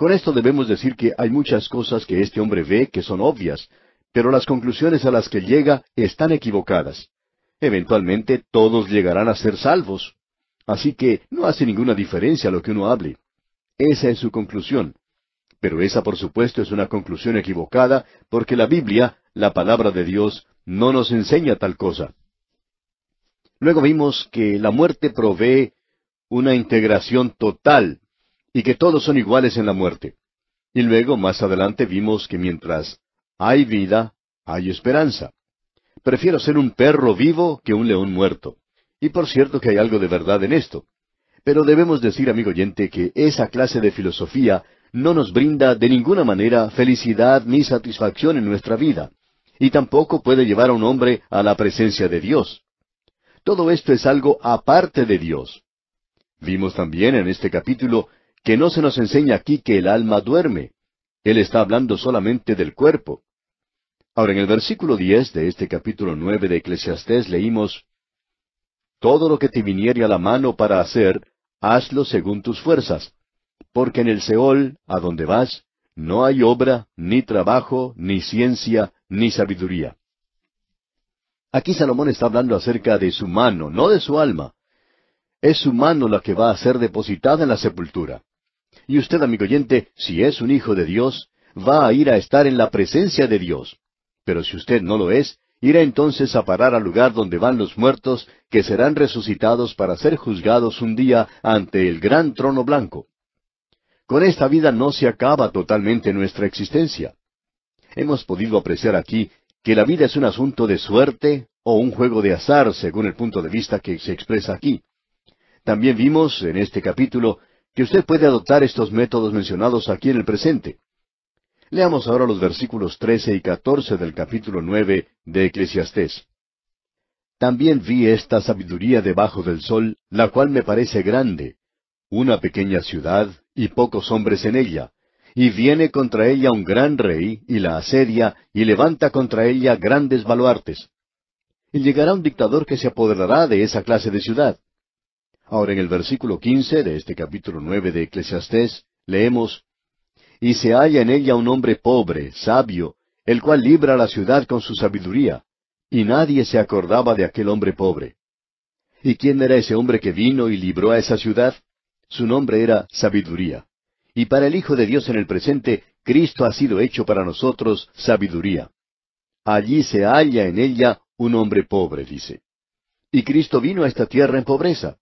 Con esto debemos decir que hay muchas cosas que este hombre ve que son obvias, pero las conclusiones a las que llega están equivocadas. Eventualmente todos llegarán a ser salvos. Así que no hace ninguna diferencia lo que uno hable. Esa es su conclusión. Pero esa por supuesto es una conclusión equivocada porque la Biblia, la palabra de Dios, no nos enseña tal cosa. Luego vimos que la muerte provee una integración total y que todos son iguales en la muerte. Y luego más adelante vimos que mientras hay vida, hay esperanza. Prefiero ser un perro vivo que un león muerto. Y por cierto que hay algo de verdad en esto. Pero debemos decir, amigo oyente, que esa clase de filosofía no nos brinda de ninguna manera felicidad ni satisfacción en nuestra vida, y tampoco puede llevar a un hombre a la presencia de Dios. Todo esto es algo aparte de Dios. Vimos también en este capítulo que no se nos enseña aquí que el alma duerme. Él está hablando solamente del cuerpo. Ahora, en el versículo diez de este capítulo nueve de Eclesiastés leímos Todo lo que te viniere a la mano para hacer, hazlo según tus fuerzas, porque en el Seol, a donde vas, no hay obra, ni trabajo, ni ciencia, ni sabiduría. Aquí Salomón está hablando acerca de su mano, no de su alma. Es su mano la que va a ser depositada en la sepultura. Y usted, amigo oyente, si es un hijo de Dios, va a ir a estar en la presencia de Dios. Pero si usted no lo es, irá entonces a parar al lugar donde van los muertos, que serán resucitados para ser juzgados un día ante el gran trono blanco. Con esta vida no se acaba totalmente nuestra existencia. Hemos podido apreciar aquí que la vida es un asunto de suerte o un juego de azar, según el punto de vista que se expresa aquí. También vimos en este capítulo que usted puede adoptar estos métodos mencionados aquí en el presente. Leamos ahora los versículos 13 y 14 del capítulo 9 de Eclesiastés. También vi esta sabiduría debajo del sol, la cual me parece grande, una pequeña ciudad y pocos hombres en ella, y viene contra ella un gran rey y la asedia y levanta contra ella grandes baluartes. Y llegará un dictador que se apoderará de esa clase de ciudad Ahora en el versículo quince de este capítulo nueve de Eclesiastés leemos Y se halla en ella un hombre pobre, sabio, el cual libra la ciudad con su sabiduría, y nadie se acordaba de aquel hombre pobre. ¿Y quién era ese hombre que vino y libró a esa ciudad? Su nombre era sabiduría. Y para el Hijo de Dios en el presente, Cristo ha sido hecho para nosotros sabiduría. Allí se halla en ella un hombre pobre, dice. Y Cristo vino a esta tierra en pobreza.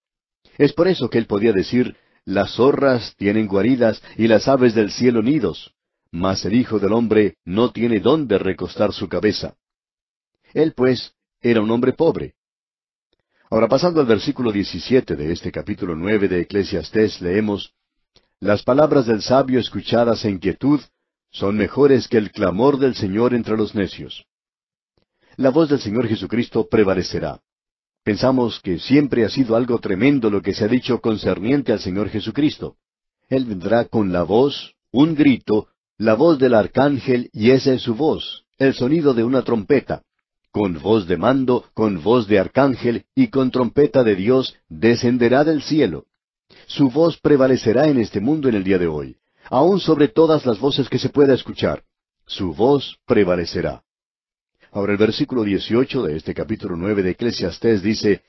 Es por eso que él podía decir, Las zorras tienen guaridas y las aves del cielo nidos, mas el Hijo del Hombre no tiene dónde recostar su cabeza. Él, pues, era un hombre pobre. Ahora pasando al versículo 17 de este capítulo nueve de Eclesiastes, leemos, Las palabras del sabio escuchadas en quietud son mejores que el clamor del Señor entre los necios. La voz del Señor Jesucristo prevalecerá. Pensamos que siempre ha sido algo tremendo lo que se ha dicho concerniente al Señor Jesucristo. Él vendrá con la voz, un grito, la voz del arcángel, y esa es su voz, el sonido de una trompeta, con voz de mando, con voz de arcángel y con trompeta de Dios, descenderá del cielo. Su voz prevalecerá en este mundo en el día de hoy, aun sobre todas las voces que se pueda escuchar. Su voz prevalecerá. Ahora el versículo 18 de este capítulo 9 de Eclesiastés dice,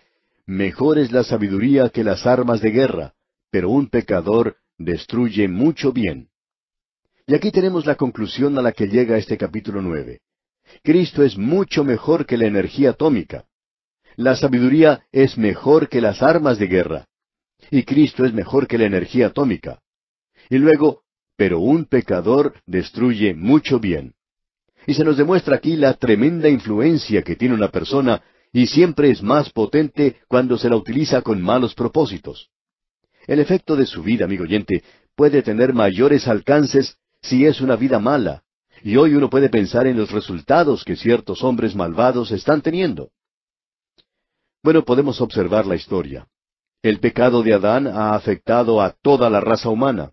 Mejor es la sabiduría que las armas de guerra, pero un pecador destruye mucho bien. Y aquí tenemos la conclusión a la que llega este capítulo nueve. Cristo es mucho mejor que la energía atómica. La sabiduría es mejor que las armas de guerra. Y Cristo es mejor que la energía atómica. Y luego, pero un pecador destruye mucho bien. Y se nos demuestra aquí la tremenda influencia que tiene una persona y siempre es más potente cuando se la utiliza con malos propósitos. El efecto de su vida, amigo oyente, puede tener mayores alcances si es una vida mala, y hoy uno puede pensar en los resultados que ciertos hombres malvados están teniendo. Bueno, podemos observar la historia. El pecado de Adán ha afectado a toda la raza humana.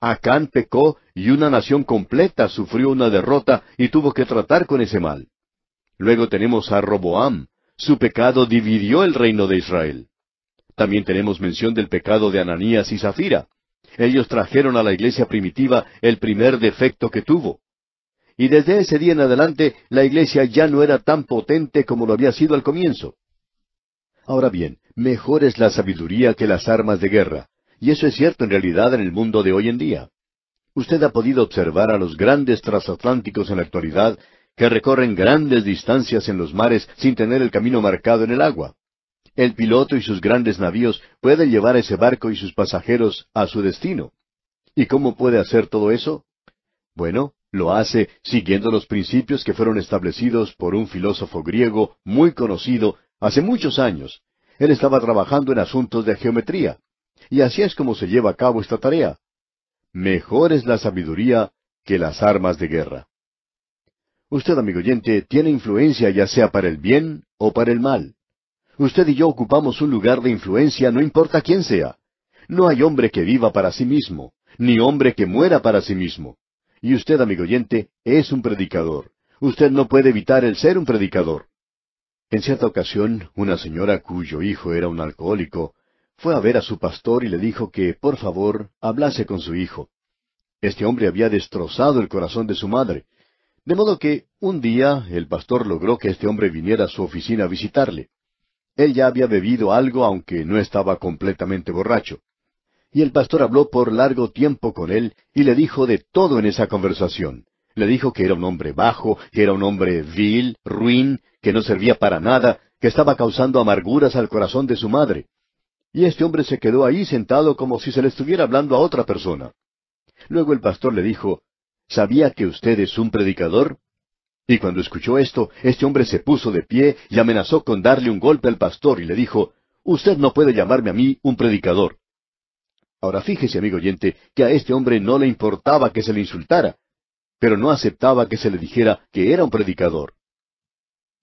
Acán pecó y una nación completa sufrió una derrota y tuvo que tratar con ese mal. Luego tenemos a Roboam. Su pecado dividió el reino de Israel. También tenemos mención del pecado de Ananías y Zafira. Ellos trajeron a la iglesia primitiva el primer defecto que tuvo. Y desde ese día en adelante la iglesia ya no era tan potente como lo había sido al comienzo. Ahora bien, mejor es la sabiduría que las armas de guerra, y eso es cierto en realidad en el mundo de hoy en día. Usted ha podido observar a los grandes transatlánticos en la actualidad que recorren grandes distancias en los mares sin tener el camino marcado en el agua. El piloto y sus grandes navíos pueden llevar ese barco y sus pasajeros a su destino. ¿Y cómo puede hacer todo eso? Bueno, lo hace siguiendo los principios que fueron establecidos por un filósofo griego muy conocido hace muchos años. Él estaba trabajando en asuntos de geometría, y así es como se lleva a cabo esta tarea. Mejor es la sabiduría que las armas de guerra. Usted, amigo oyente, tiene influencia ya sea para el bien o para el mal. Usted y yo ocupamos un lugar de influencia no importa quién sea. No hay hombre que viva para sí mismo, ni hombre que muera para sí mismo. Y usted, amigo oyente, es un predicador. Usted no puede evitar el ser un predicador. En cierta ocasión, una señora cuyo hijo era un alcohólico fue a ver a su pastor y le dijo que, por favor, hablase con su hijo. Este hombre había destrozado el corazón de su madre. De modo que, un día, el pastor logró que este hombre viniera a su oficina a visitarle. Él ya había bebido algo, aunque no estaba completamente borracho. Y el pastor habló por largo tiempo con él y le dijo de todo en esa conversación. Le dijo que era un hombre bajo, que era un hombre vil, ruin, que no servía para nada, que estaba causando amarguras al corazón de su madre. Y este hombre se quedó ahí sentado como si se le estuviera hablando a otra persona. Luego el pastor le dijo, ¿Sabía que usted es un predicador? Y cuando escuchó esto, este hombre se puso de pie y amenazó con darle un golpe al pastor y le dijo, Usted no puede llamarme a mí un predicador. Ahora fíjese, amigo oyente, que a este hombre no le importaba que se le insultara, pero no aceptaba que se le dijera que era un predicador.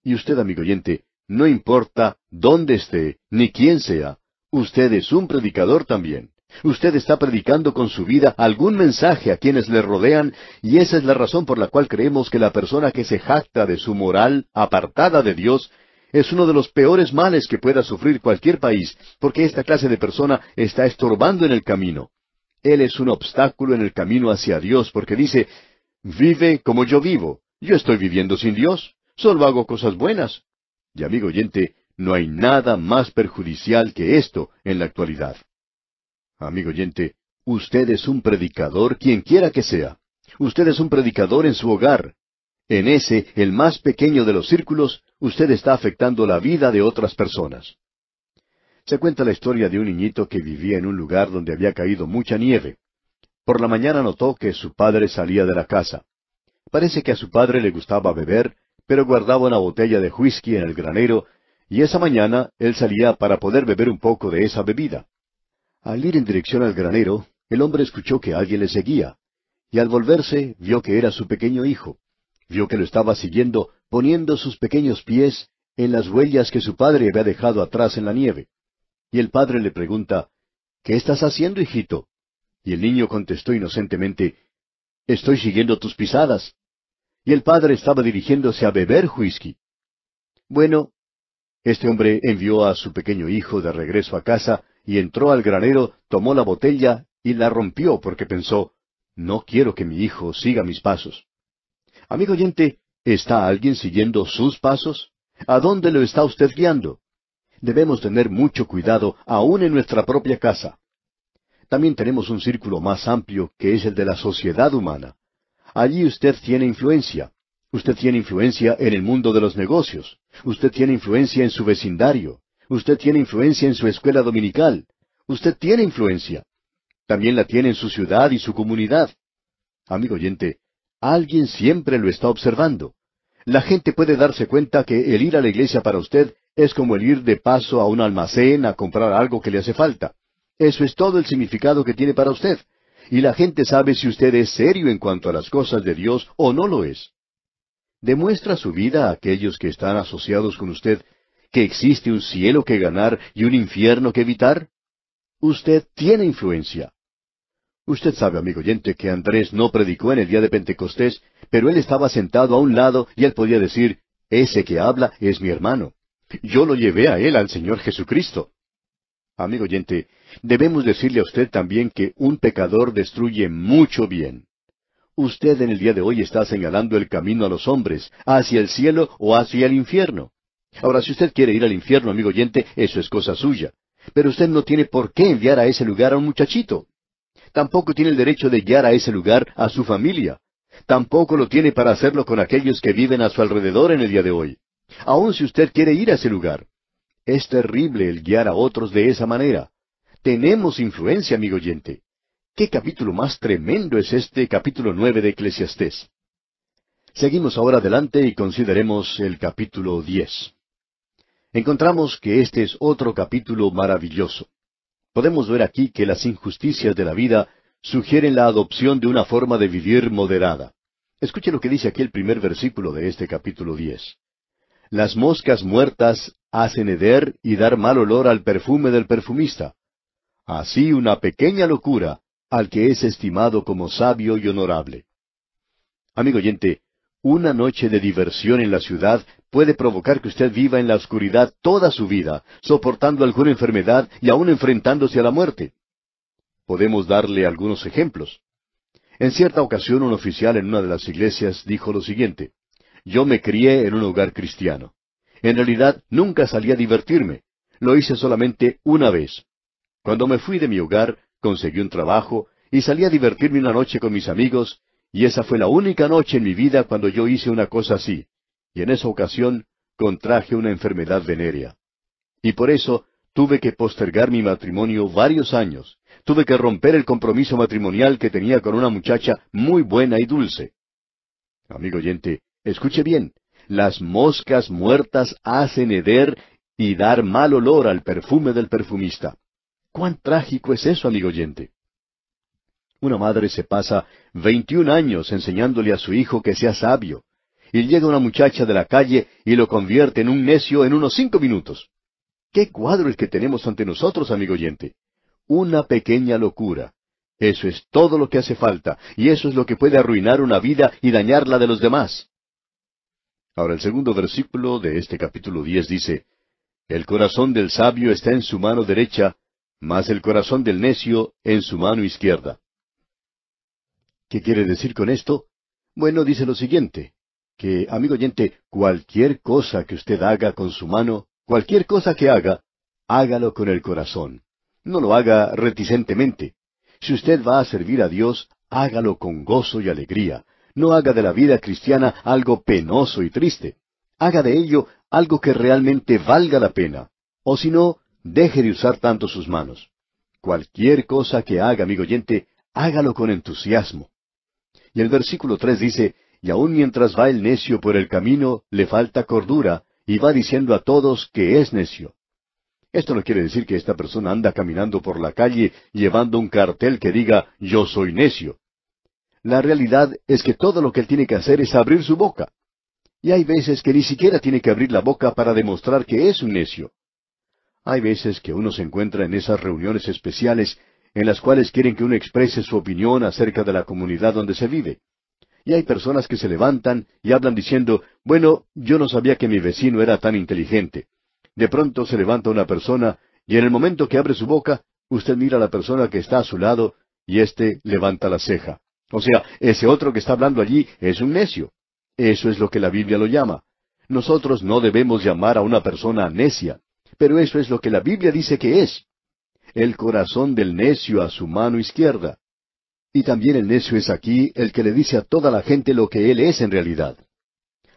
Y usted, amigo oyente, no importa dónde esté ni quién sea, Usted es un predicador también. Usted está predicando con su vida algún mensaje a quienes le rodean y esa es la razón por la cual creemos que la persona que se jacta de su moral apartada de Dios es uno de los peores males que pueda sufrir cualquier país, porque esta clase de persona está estorbando en el camino. Él es un obstáculo en el camino hacia Dios porque dice, vive como yo vivo. Yo estoy viviendo sin Dios. Solo hago cosas buenas. Y amigo oyente, no hay nada más perjudicial que esto en la actualidad. Amigo oyente, usted es un predicador quien quiera que sea. Usted es un predicador en su hogar. En ese, el más pequeño de los círculos, usted está afectando la vida de otras personas. Se cuenta la historia de un niñito que vivía en un lugar donde había caído mucha nieve. Por la mañana notó que su padre salía de la casa. Parece que a su padre le gustaba beber, pero guardaba una botella de whisky en el granero y esa mañana él salía para poder beber un poco de esa bebida. Al ir en dirección al granero, el hombre escuchó que alguien le seguía, y al volverse vio que era su pequeño hijo. Vio que lo estaba siguiendo, poniendo sus pequeños pies en las huellas que su padre había dejado atrás en la nieve. Y el padre le pregunta, ¿Qué estás haciendo, hijito? Y el niño contestó inocentemente, Estoy siguiendo tus pisadas. Y el padre estaba dirigiéndose a beber whisky. Bueno, este hombre envió a su pequeño hijo de regreso a casa y entró al granero, tomó la botella y la rompió porque pensó, no quiero que mi hijo siga mis pasos. Amigo oyente, ¿está alguien siguiendo sus pasos? ¿A dónde lo está usted guiando? Debemos tener mucho cuidado aún en nuestra propia casa. También tenemos un círculo más amplio que es el de la sociedad humana. Allí usted tiene influencia. Usted tiene influencia en el mundo de los negocios. Usted tiene influencia en su vecindario. Usted tiene influencia en su escuela dominical. Usted tiene influencia. También la tiene en su ciudad y su comunidad. Amigo oyente, alguien siempre lo está observando. La gente puede darse cuenta que el ir a la iglesia para usted es como el ir de paso a un almacén a comprar algo que le hace falta. Eso es todo el significado que tiene para usted. Y la gente sabe si usted es serio en cuanto a las cosas de Dios o no lo es. Demuestra su vida a aquellos que están asociados con usted que existe un cielo que ganar y un infierno que evitar. Usted tiene influencia. Usted sabe, amigo oyente, que Andrés no predicó en el día de Pentecostés, pero él estaba sentado a un lado y él podía decir, ese que habla es mi hermano. Yo lo llevé a él al Señor Jesucristo. Amigo oyente, debemos decirle a usted también que un pecador destruye mucho bien. Usted en el día de hoy está señalando el camino a los hombres, hacia el cielo o hacia el infierno. Ahora, si usted quiere ir al infierno, amigo oyente, eso es cosa suya. Pero usted no tiene por qué enviar a ese lugar a un muchachito. Tampoco tiene el derecho de guiar a ese lugar a su familia. Tampoco lo tiene para hacerlo con aquellos que viven a su alrededor en el día de hoy. Aun si usted quiere ir a ese lugar. Es terrible el guiar a otros de esa manera. Tenemos influencia, amigo oyente. ¿Qué capítulo más tremendo es este capítulo nueve de Eclesiastés? Seguimos ahora adelante y consideremos el capítulo diez. Encontramos que este es otro capítulo maravilloso. Podemos ver aquí que las injusticias de la vida sugieren la adopción de una forma de vivir moderada. Escuche lo que dice aquí el primer versículo de este capítulo diez. Las moscas muertas hacen heder y dar mal olor al perfume del perfumista. Así una pequeña locura al que es estimado como sabio y honorable. Amigo oyente, una noche de diversión en la ciudad puede provocar que usted viva en la oscuridad toda su vida, soportando alguna enfermedad y aún enfrentándose a la muerte. Podemos darle algunos ejemplos. En cierta ocasión un oficial en una de las iglesias dijo lo siguiente, Yo me crié en un hogar cristiano. En realidad nunca salí a divertirme. Lo hice solamente una vez. Cuando me fui de mi hogar, conseguí un trabajo y salí a divertirme una noche con mis amigos, y esa fue la única noche en mi vida cuando yo hice una cosa así, y en esa ocasión contraje una enfermedad venérea. Y por eso tuve que postergar mi matrimonio varios años, tuve que romper el compromiso matrimonial que tenía con una muchacha muy buena y dulce. Amigo oyente, escuche bien, las moscas muertas hacen heder y dar mal olor al perfume del perfumista. ¿Cuán trágico es eso, amigo oyente? Una madre se pasa veintiún años enseñándole a su hijo que sea sabio, y llega una muchacha de la calle y lo convierte en un necio en unos cinco minutos. ¿Qué cuadro es que tenemos ante nosotros, amigo oyente? Una pequeña locura. Eso es todo lo que hace falta, y eso es lo que puede arruinar una vida y dañar la de los demás. Ahora el segundo versículo de este capítulo diez dice, El corazón del sabio está en su mano derecha, más el corazón del necio en su mano izquierda. ¿Qué quiere decir con esto? Bueno, dice lo siguiente, que, amigo oyente, cualquier cosa que usted haga con su mano, cualquier cosa que haga, hágalo con el corazón. No lo haga reticentemente. Si usted va a servir a Dios, hágalo con gozo y alegría. No haga de la vida cristiana algo penoso y triste. Haga de ello algo que realmente valga la pena. O si no, deje de usar tanto sus manos. Cualquier cosa que haga, amigo oyente, hágalo con entusiasmo. Y el versículo tres dice, y aun mientras va el necio por el camino, le falta cordura, y va diciendo a todos que es necio. Esto no quiere decir que esta persona anda caminando por la calle llevando un cartel que diga yo soy necio. La realidad es que todo lo que él tiene que hacer es abrir su boca. Y hay veces que ni siquiera tiene que abrir la boca para demostrar que es un necio. Hay veces que uno se encuentra en esas reuniones especiales en las cuales quieren que uno exprese su opinión acerca de la comunidad donde se vive. Y hay personas que se levantan y hablan diciendo, bueno, yo no sabía que mi vecino era tan inteligente. De pronto se levanta una persona y en el momento que abre su boca, usted mira a la persona que está a su lado y éste levanta la ceja. O sea, ese otro que está hablando allí es un necio. Eso es lo que la Biblia lo llama. Nosotros no debemos llamar a una persona necia. Pero eso es lo que la Biblia dice que es. El corazón del necio a su mano izquierda. Y también el necio es aquí el que le dice a toda la gente lo que él es en realidad.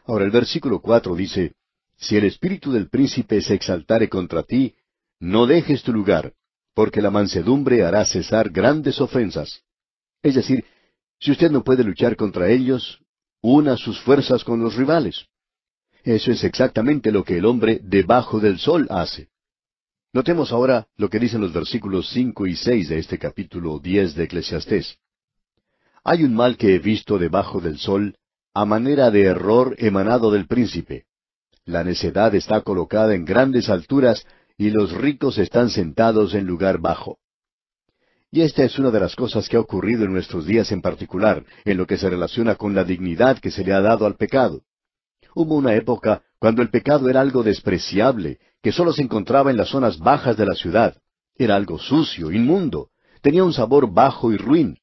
Ahora el versículo cuatro dice, Si el espíritu del príncipe se exaltare contra ti, no dejes tu lugar, porque la mansedumbre hará cesar grandes ofensas. Es decir, si usted no puede luchar contra ellos, una sus fuerzas con los rivales. Eso es exactamente lo que el hombre debajo del sol hace. Notemos ahora lo que dicen los versículos cinco y seis de este capítulo diez de Eclesiastés. Hay un mal que he visto debajo del sol, a manera de error emanado del príncipe. La necedad está colocada en grandes alturas, y los ricos están sentados en lugar bajo. Y esta es una de las cosas que ha ocurrido en nuestros días en particular, en lo que se relaciona con la dignidad que se le ha dado al pecado. Hubo una época cuando el pecado era algo despreciable, que sólo se encontraba en las zonas bajas de la ciudad. Era algo sucio, inmundo, tenía un sabor bajo y ruin.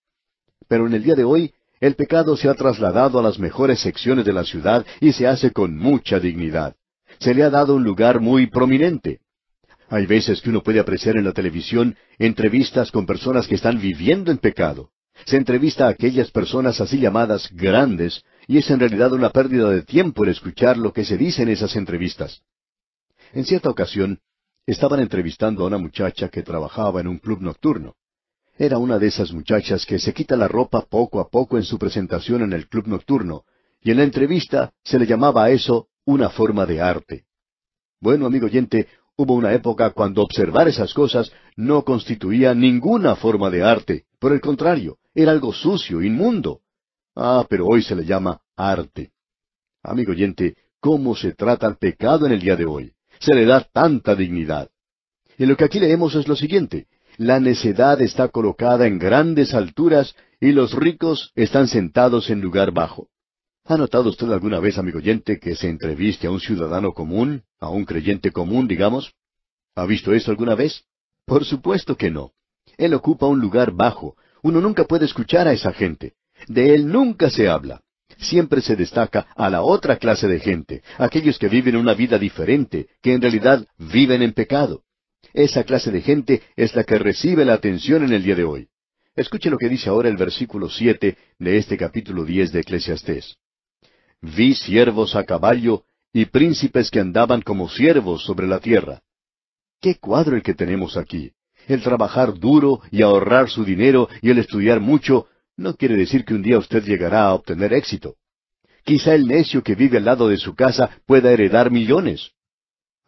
Pero en el día de hoy, el pecado se ha trasladado a las mejores secciones de la ciudad y se hace con mucha dignidad. Se le ha dado un lugar muy prominente. Hay veces que uno puede apreciar en la televisión entrevistas con personas que están viviendo en pecado. Se entrevista a aquellas personas así llamadas grandes, y es en realidad una pérdida de tiempo el escuchar lo que se dice en esas entrevistas. En cierta ocasión, estaban entrevistando a una muchacha que trabajaba en un club nocturno. Era una de esas muchachas que se quita la ropa poco a poco en su presentación en el club nocturno, y en la entrevista se le llamaba a eso una forma de arte. Bueno, amigo oyente, hubo una época cuando observar esas cosas no constituía ninguna forma de arte, por el contrario, era algo sucio, inmundo. Ah, pero hoy se le llama arte. Amigo oyente, ¿cómo se trata el pecado en el día de hoy? Se le da tanta dignidad. Y lo que aquí leemos es lo siguiente. La necedad está colocada en grandes alturas y los ricos están sentados en lugar bajo. ¿Ha notado usted alguna vez, amigo oyente, que se entreviste a un ciudadano común, a un creyente común, digamos? ¿Ha visto eso alguna vez? Por supuesto que no. Él ocupa un lugar bajo. Uno nunca puede escuchar a esa gente. De él nunca se habla. Siempre se destaca a la otra clase de gente, aquellos que viven una vida diferente, que en realidad viven en pecado. Esa clase de gente es la que recibe la atención en el día de hoy. Escuche lo que dice ahora el versículo siete de este capítulo diez de Eclesiastés. Vi siervos a caballo y príncipes que andaban como siervos sobre la tierra. Qué cuadro el que tenemos aquí. El trabajar duro y ahorrar su dinero y el estudiar mucho no quiere decir que un día usted llegará a obtener éxito. Quizá el necio que vive al lado de su casa pueda heredar millones.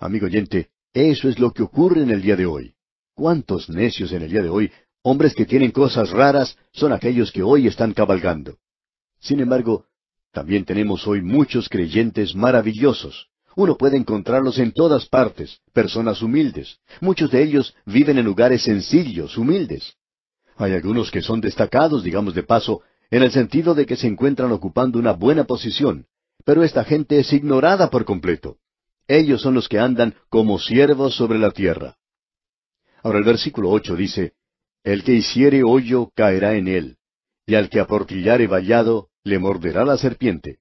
Amigo oyente, eso es lo que ocurre en el día de hoy. ¿Cuántos necios en el día de hoy, hombres que tienen cosas raras, son aquellos que hoy están cabalgando? Sin embargo, también tenemos hoy muchos creyentes maravillosos. Uno puede encontrarlos en todas partes, personas humildes. Muchos de ellos viven en lugares sencillos, humildes. Hay algunos que son destacados, digamos de paso, en el sentido de que se encuentran ocupando una buena posición, pero esta gente es ignorada por completo. Ellos son los que andan como siervos sobre la tierra. Ahora el versículo ocho dice, El que hiciere hoyo caerá en él, y al que aportillare vallado le morderá la serpiente.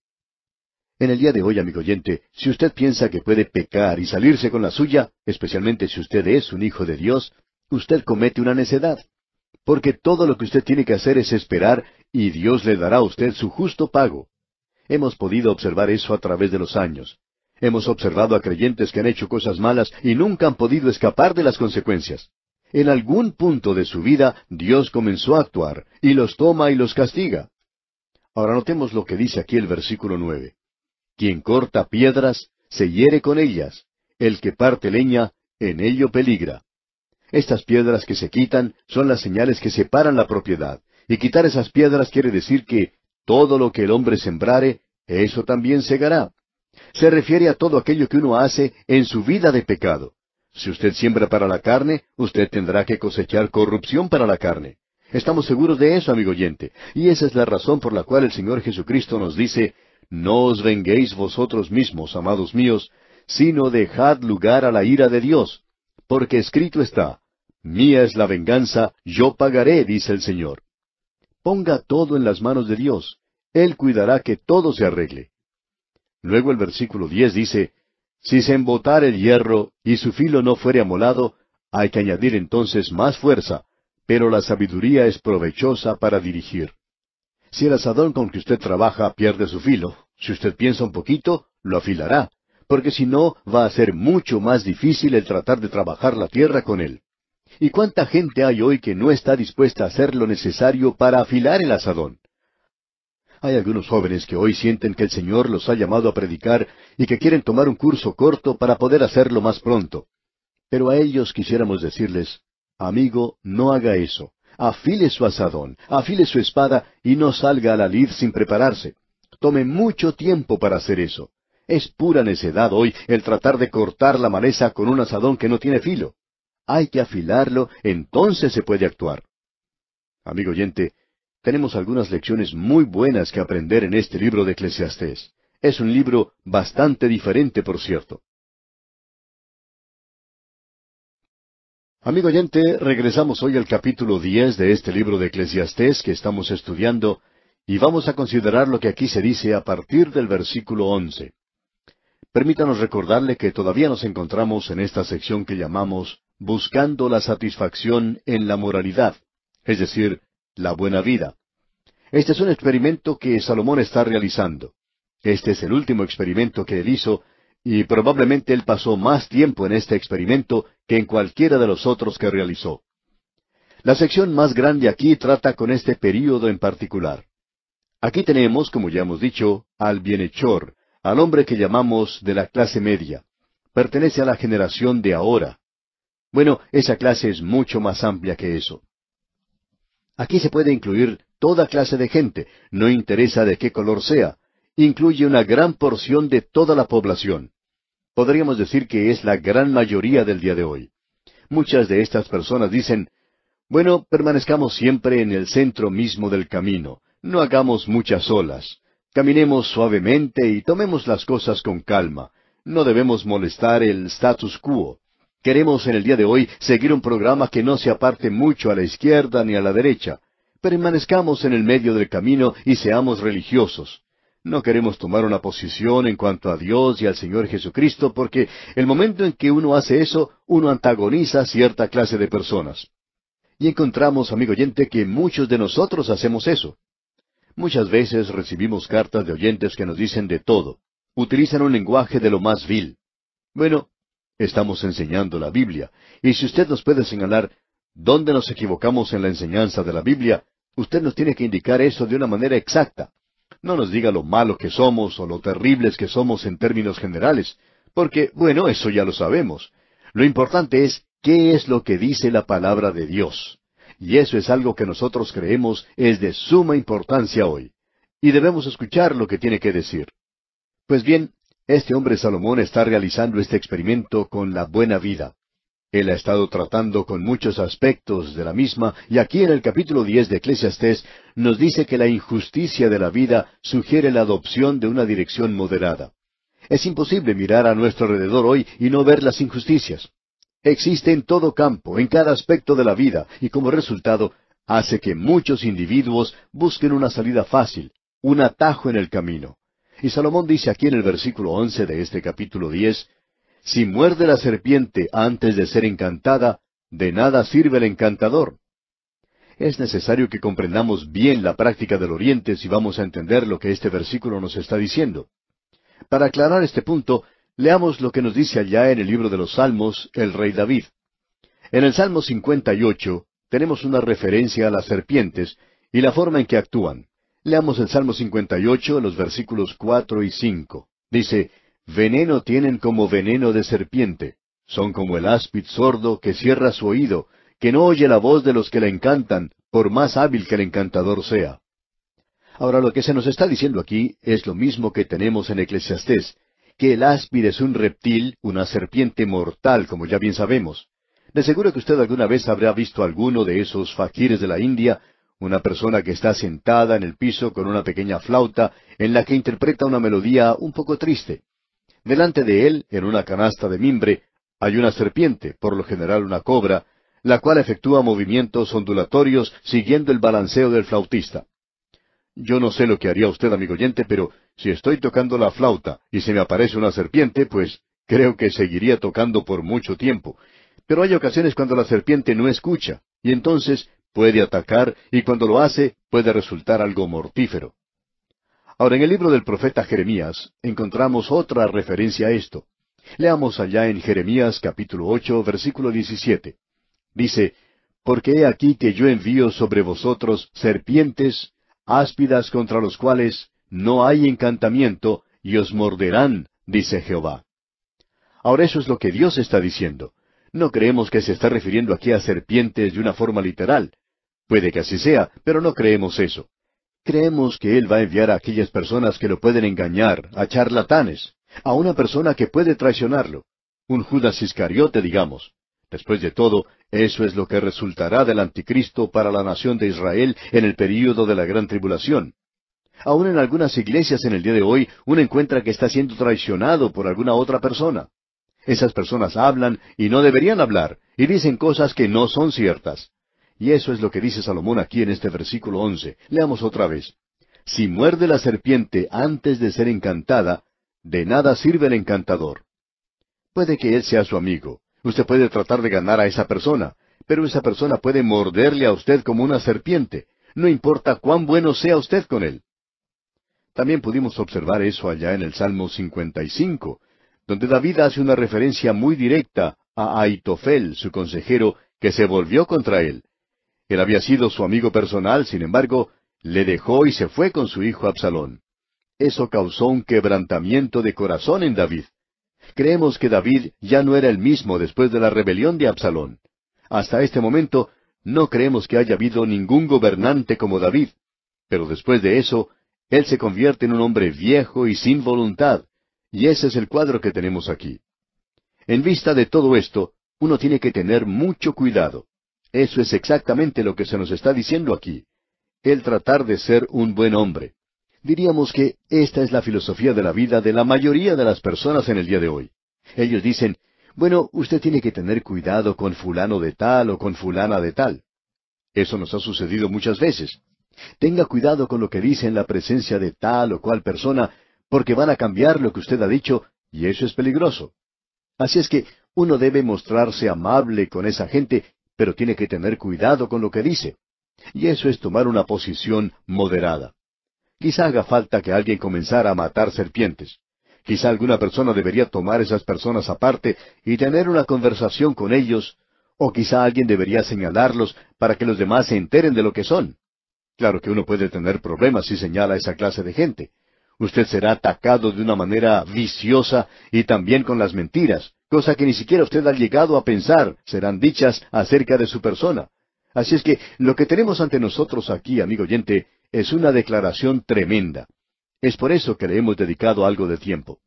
En el día de hoy, amigo oyente, si usted piensa que puede pecar y salirse con la suya, especialmente si usted es un hijo de Dios, usted comete una necedad porque todo lo que usted tiene que hacer es esperar y Dios le dará a usted su justo pago. Hemos podido observar eso a través de los años. Hemos observado a creyentes que han hecho cosas malas y nunca han podido escapar de las consecuencias. En algún punto de su vida Dios comenzó a actuar y los toma y los castiga. Ahora notemos lo que dice aquí el versículo nueve. Quien corta piedras se hiere con ellas, el que parte leña en ello peligra. Estas piedras que se quitan son las señales que separan la propiedad. Y quitar esas piedras quiere decir que todo lo que el hombre sembrare, eso también segará. Se refiere a todo aquello que uno hace en su vida de pecado. Si usted siembra para la carne, usted tendrá que cosechar corrupción para la carne. Estamos seguros de eso, amigo oyente. Y esa es la razón por la cual el Señor Jesucristo nos dice, No os venguéis vosotros mismos, amados míos, sino dejad lugar a la ira de Dios porque escrito está, Mía es la venganza, yo pagaré, dice el Señor. Ponga todo en las manos de Dios, Él cuidará que todo se arregle. Luego el versículo diez dice, Si se embotara el hierro y su filo no fuere amolado, hay que añadir entonces más fuerza, pero la sabiduría es provechosa para dirigir. Si el asadón con que usted trabaja pierde su filo, si usted piensa un poquito, lo afilará, porque si no va a ser mucho más difícil el tratar de trabajar la tierra con él. ¿Y cuánta gente hay hoy que no está dispuesta a hacer lo necesario para afilar el asadón? Hay algunos jóvenes que hoy sienten que el Señor los ha llamado a predicar y que quieren tomar un curso corto para poder hacerlo más pronto. Pero a ellos quisiéramos decirles, amigo, no haga eso. Afile su asadón, afile su espada y no salga a la lid sin prepararse. Tome mucho tiempo para hacer eso. Es pura necedad hoy el tratar de cortar la maleza con un asadón que no tiene filo. Hay que afilarlo, entonces se puede actuar. Amigo oyente, tenemos algunas lecciones muy buenas que aprender en este libro de Eclesiastés. Es un libro bastante diferente, por cierto. Amigo oyente, regresamos hoy al capítulo diez de este libro de Eclesiastés que estamos estudiando y vamos a considerar lo que aquí se dice a partir del versículo once. Permítanos recordarle que todavía nos encontramos en esta sección que llamamos Buscando la satisfacción en la moralidad, es decir, la buena vida. Este es un experimento que Salomón está realizando. Este es el último experimento que él hizo y probablemente él pasó más tiempo en este experimento que en cualquiera de los otros que realizó. La sección más grande aquí trata con este período en particular. Aquí tenemos, como ya hemos dicho, al bienhechor, al hombre que llamamos de la clase media. Pertenece a la generación de ahora. Bueno, esa clase es mucho más amplia que eso. Aquí se puede incluir toda clase de gente, no interesa de qué color sea, incluye una gran porción de toda la población. Podríamos decir que es la gran mayoría del día de hoy. Muchas de estas personas dicen, bueno, permanezcamos siempre en el centro mismo del camino, no hagamos muchas olas, Caminemos suavemente y tomemos las cosas con calma. No debemos molestar el status quo. Queremos en el día de hoy seguir un programa que no se aparte mucho a la izquierda ni a la derecha. Permanezcamos en el medio del camino y seamos religiosos. No queremos tomar una posición en cuanto a Dios y al Señor Jesucristo porque el momento en que uno hace eso, uno antagoniza a cierta clase de personas. Y encontramos, amigo oyente, que muchos de nosotros hacemos eso. Muchas veces recibimos cartas de oyentes que nos dicen de todo. Utilizan un lenguaje de lo más vil. Bueno, estamos enseñando la Biblia, y si usted nos puede señalar dónde nos equivocamos en la enseñanza de la Biblia, usted nos tiene que indicar eso de una manera exacta. No nos diga lo malo que somos o lo terribles que somos en términos generales, porque, bueno, eso ya lo sabemos. Lo importante es qué es lo que dice la palabra de Dios y eso es algo que nosotros creemos es de suma importancia hoy. Y debemos escuchar lo que tiene que decir. Pues bien, este hombre Salomón está realizando este experimento con la buena vida. Él ha estado tratando con muchos aspectos de la misma, y aquí en el capítulo diez de Eclesiastes nos dice que la injusticia de la vida sugiere la adopción de una dirección moderada. Es imposible mirar a nuestro alrededor hoy y no ver las injusticias. Existe en todo campo, en cada aspecto de la vida, y como resultado hace que muchos individuos busquen una salida fácil, un atajo en el camino. Y Salomón dice aquí en el versículo once de este capítulo diez, Si muerde la serpiente antes de ser encantada, de nada sirve el encantador. Es necesario que comprendamos bien la práctica del Oriente si vamos a entender lo que este versículo nos está diciendo. Para aclarar este punto, Leamos lo que nos dice allá en el libro de los Salmos el rey David. En el Salmo 58 tenemos una referencia a las serpientes y la forma en que actúan. Leamos el Salmo 58, los versículos cuatro y cinco. Dice, Veneno tienen como veneno de serpiente, son como el áspid sordo que cierra su oído, que no oye la voz de los que le encantan, por más hábil que el encantador sea. Ahora lo que se nos está diciendo aquí es lo mismo que tenemos en Eclesiastés, que el áspide es un reptil, una serpiente mortal, como ya bien sabemos. De seguro que usted alguna vez habrá visto alguno de esos fakires de la India, una persona que está sentada en el piso con una pequeña flauta en la que interpreta una melodía un poco triste. Delante de él, en una canasta de mimbre, hay una serpiente, por lo general una cobra, la cual efectúa movimientos ondulatorios siguiendo el balanceo del flautista. Yo no sé lo que haría usted, amigo oyente, pero si estoy tocando la flauta y se me aparece una serpiente, pues creo que seguiría tocando por mucho tiempo. Pero hay ocasiones cuando la serpiente no escucha, y entonces puede atacar, y cuando lo hace puede resultar algo mortífero. Ahora, en el libro del profeta Jeremías encontramos otra referencia a esto. Leamos allá en Jeremías capítulo ocho, versículo 17. Dice, Porque he aquí que yo envío sobre vosotros serpientes áspidas contra los cuales no hay encantamiento, y os morderán, dice Jehová. Ahora eso es lo que Dios está diciendo. No creemos que se está refiriendo aquí a serpientes de una forma literal. Puede que así sea, pero no creemos eso. Creemos que Él va a enviar a aquellas personas que lo pueden engañar, a charlatanes, a una persona que puede traicionarlo. Un Judas Iscariote, digamos. Después de todo, eso es lo que resultará del anticristo para la nación de Israel en el período de la gran tribulación. Aún en algunas iglesias en el día de hoy uno encuentra que está siendo traicionado por alguna otra persona. Esas personas hablan y no deberían hablar, y dicen cosas que no son ciertas. Y eso es lo que dice Salomón aquí en este versículo once. Leamos otra vez. Si muerde la serpiente antes de ser encantada, de nada sirve el encantador. Puede que él sea su amigo, Usted puede tratar de ganar a esa persona, pero esa persona puede morderle a usted como una serpiente, no importa cuán bueno sea usted con él. También pudimos observar eso allá en el Salmo 55, donde David hace una referencia muy directa a Aitofel, su consejero, que se volvió contra él. Él había sido su amigo personal, sin embargo, le dejó y se fue con su hijo Absalón. Eso causó un quebrantamiento de corazón en David. Creemos que David ya no era el mismo después de la rebelión de Absalón. Hasta este momento no creemos que haya habido ningún gobernante como David, pero después de eso, él se convierte en un hombre viejo y sin voluntad, y ese es el cuadro que tenemos aquí. En vista de todo esto, uno tiene que tener mucho cuidado. Eso es exactamente lo que se nos está diciendo aquí. El tratar de ser un buen hombre. Diríamos que esta es la filosofía de la vida de la mayoría de las personas en el día de hoy. Ellos dicen, bueno, usted tiene que tener cuidado con fulano de tal o con fulana de tal. Eso nos ha sucedido muchas veces. Tenga cuidado con lo que dice en la presencia de tal o cual persona, porque van a cambiar lo que usted ha dicho, y eso es peligroso. Así es que uno debe mostrarse amable con esa gente, pero tiene que tener cuidado con lo que dice. Y eso es tomar una posición moderada. Quizá haga falta que alguien comenzara a matar serpientes. Quizá alguna persona debería tomar esas personas aparte y tener una conversación con ellos, o quizá alguien debería señalarlos para que los demás se enteren de lo que son. Claro que uno puede tener problemas si señala a esa clase de gente. Usted será atacado de una manera viciosa y también con las mentiras, cosa que ni siquiera usted ha llegado a pensar serán dichas acerca de su persona. Así es que lo que tenemos ante nosotros aquí, amigo oyente, es una declaración tremenda. Es por eso que le hemos dedicado algo de tiempo.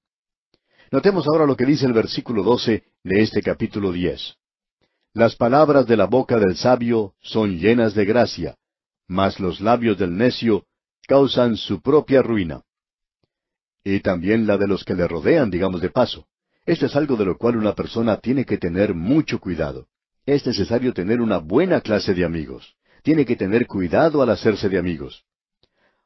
Notemos ahora lo que dice el versículo 12 de este capítulo 10. Las palabras de la boca del sabio son llenas de gracia, mas los labios del necio causan su propia ruina. Y también la de los que le rodean, digamos de paso. Esto es algo de lo cual una persona tiene que tener mucho cuidado. Es necesario tener una buena clase de amigos. Tiene que tener cuidado al hacerse de amigos.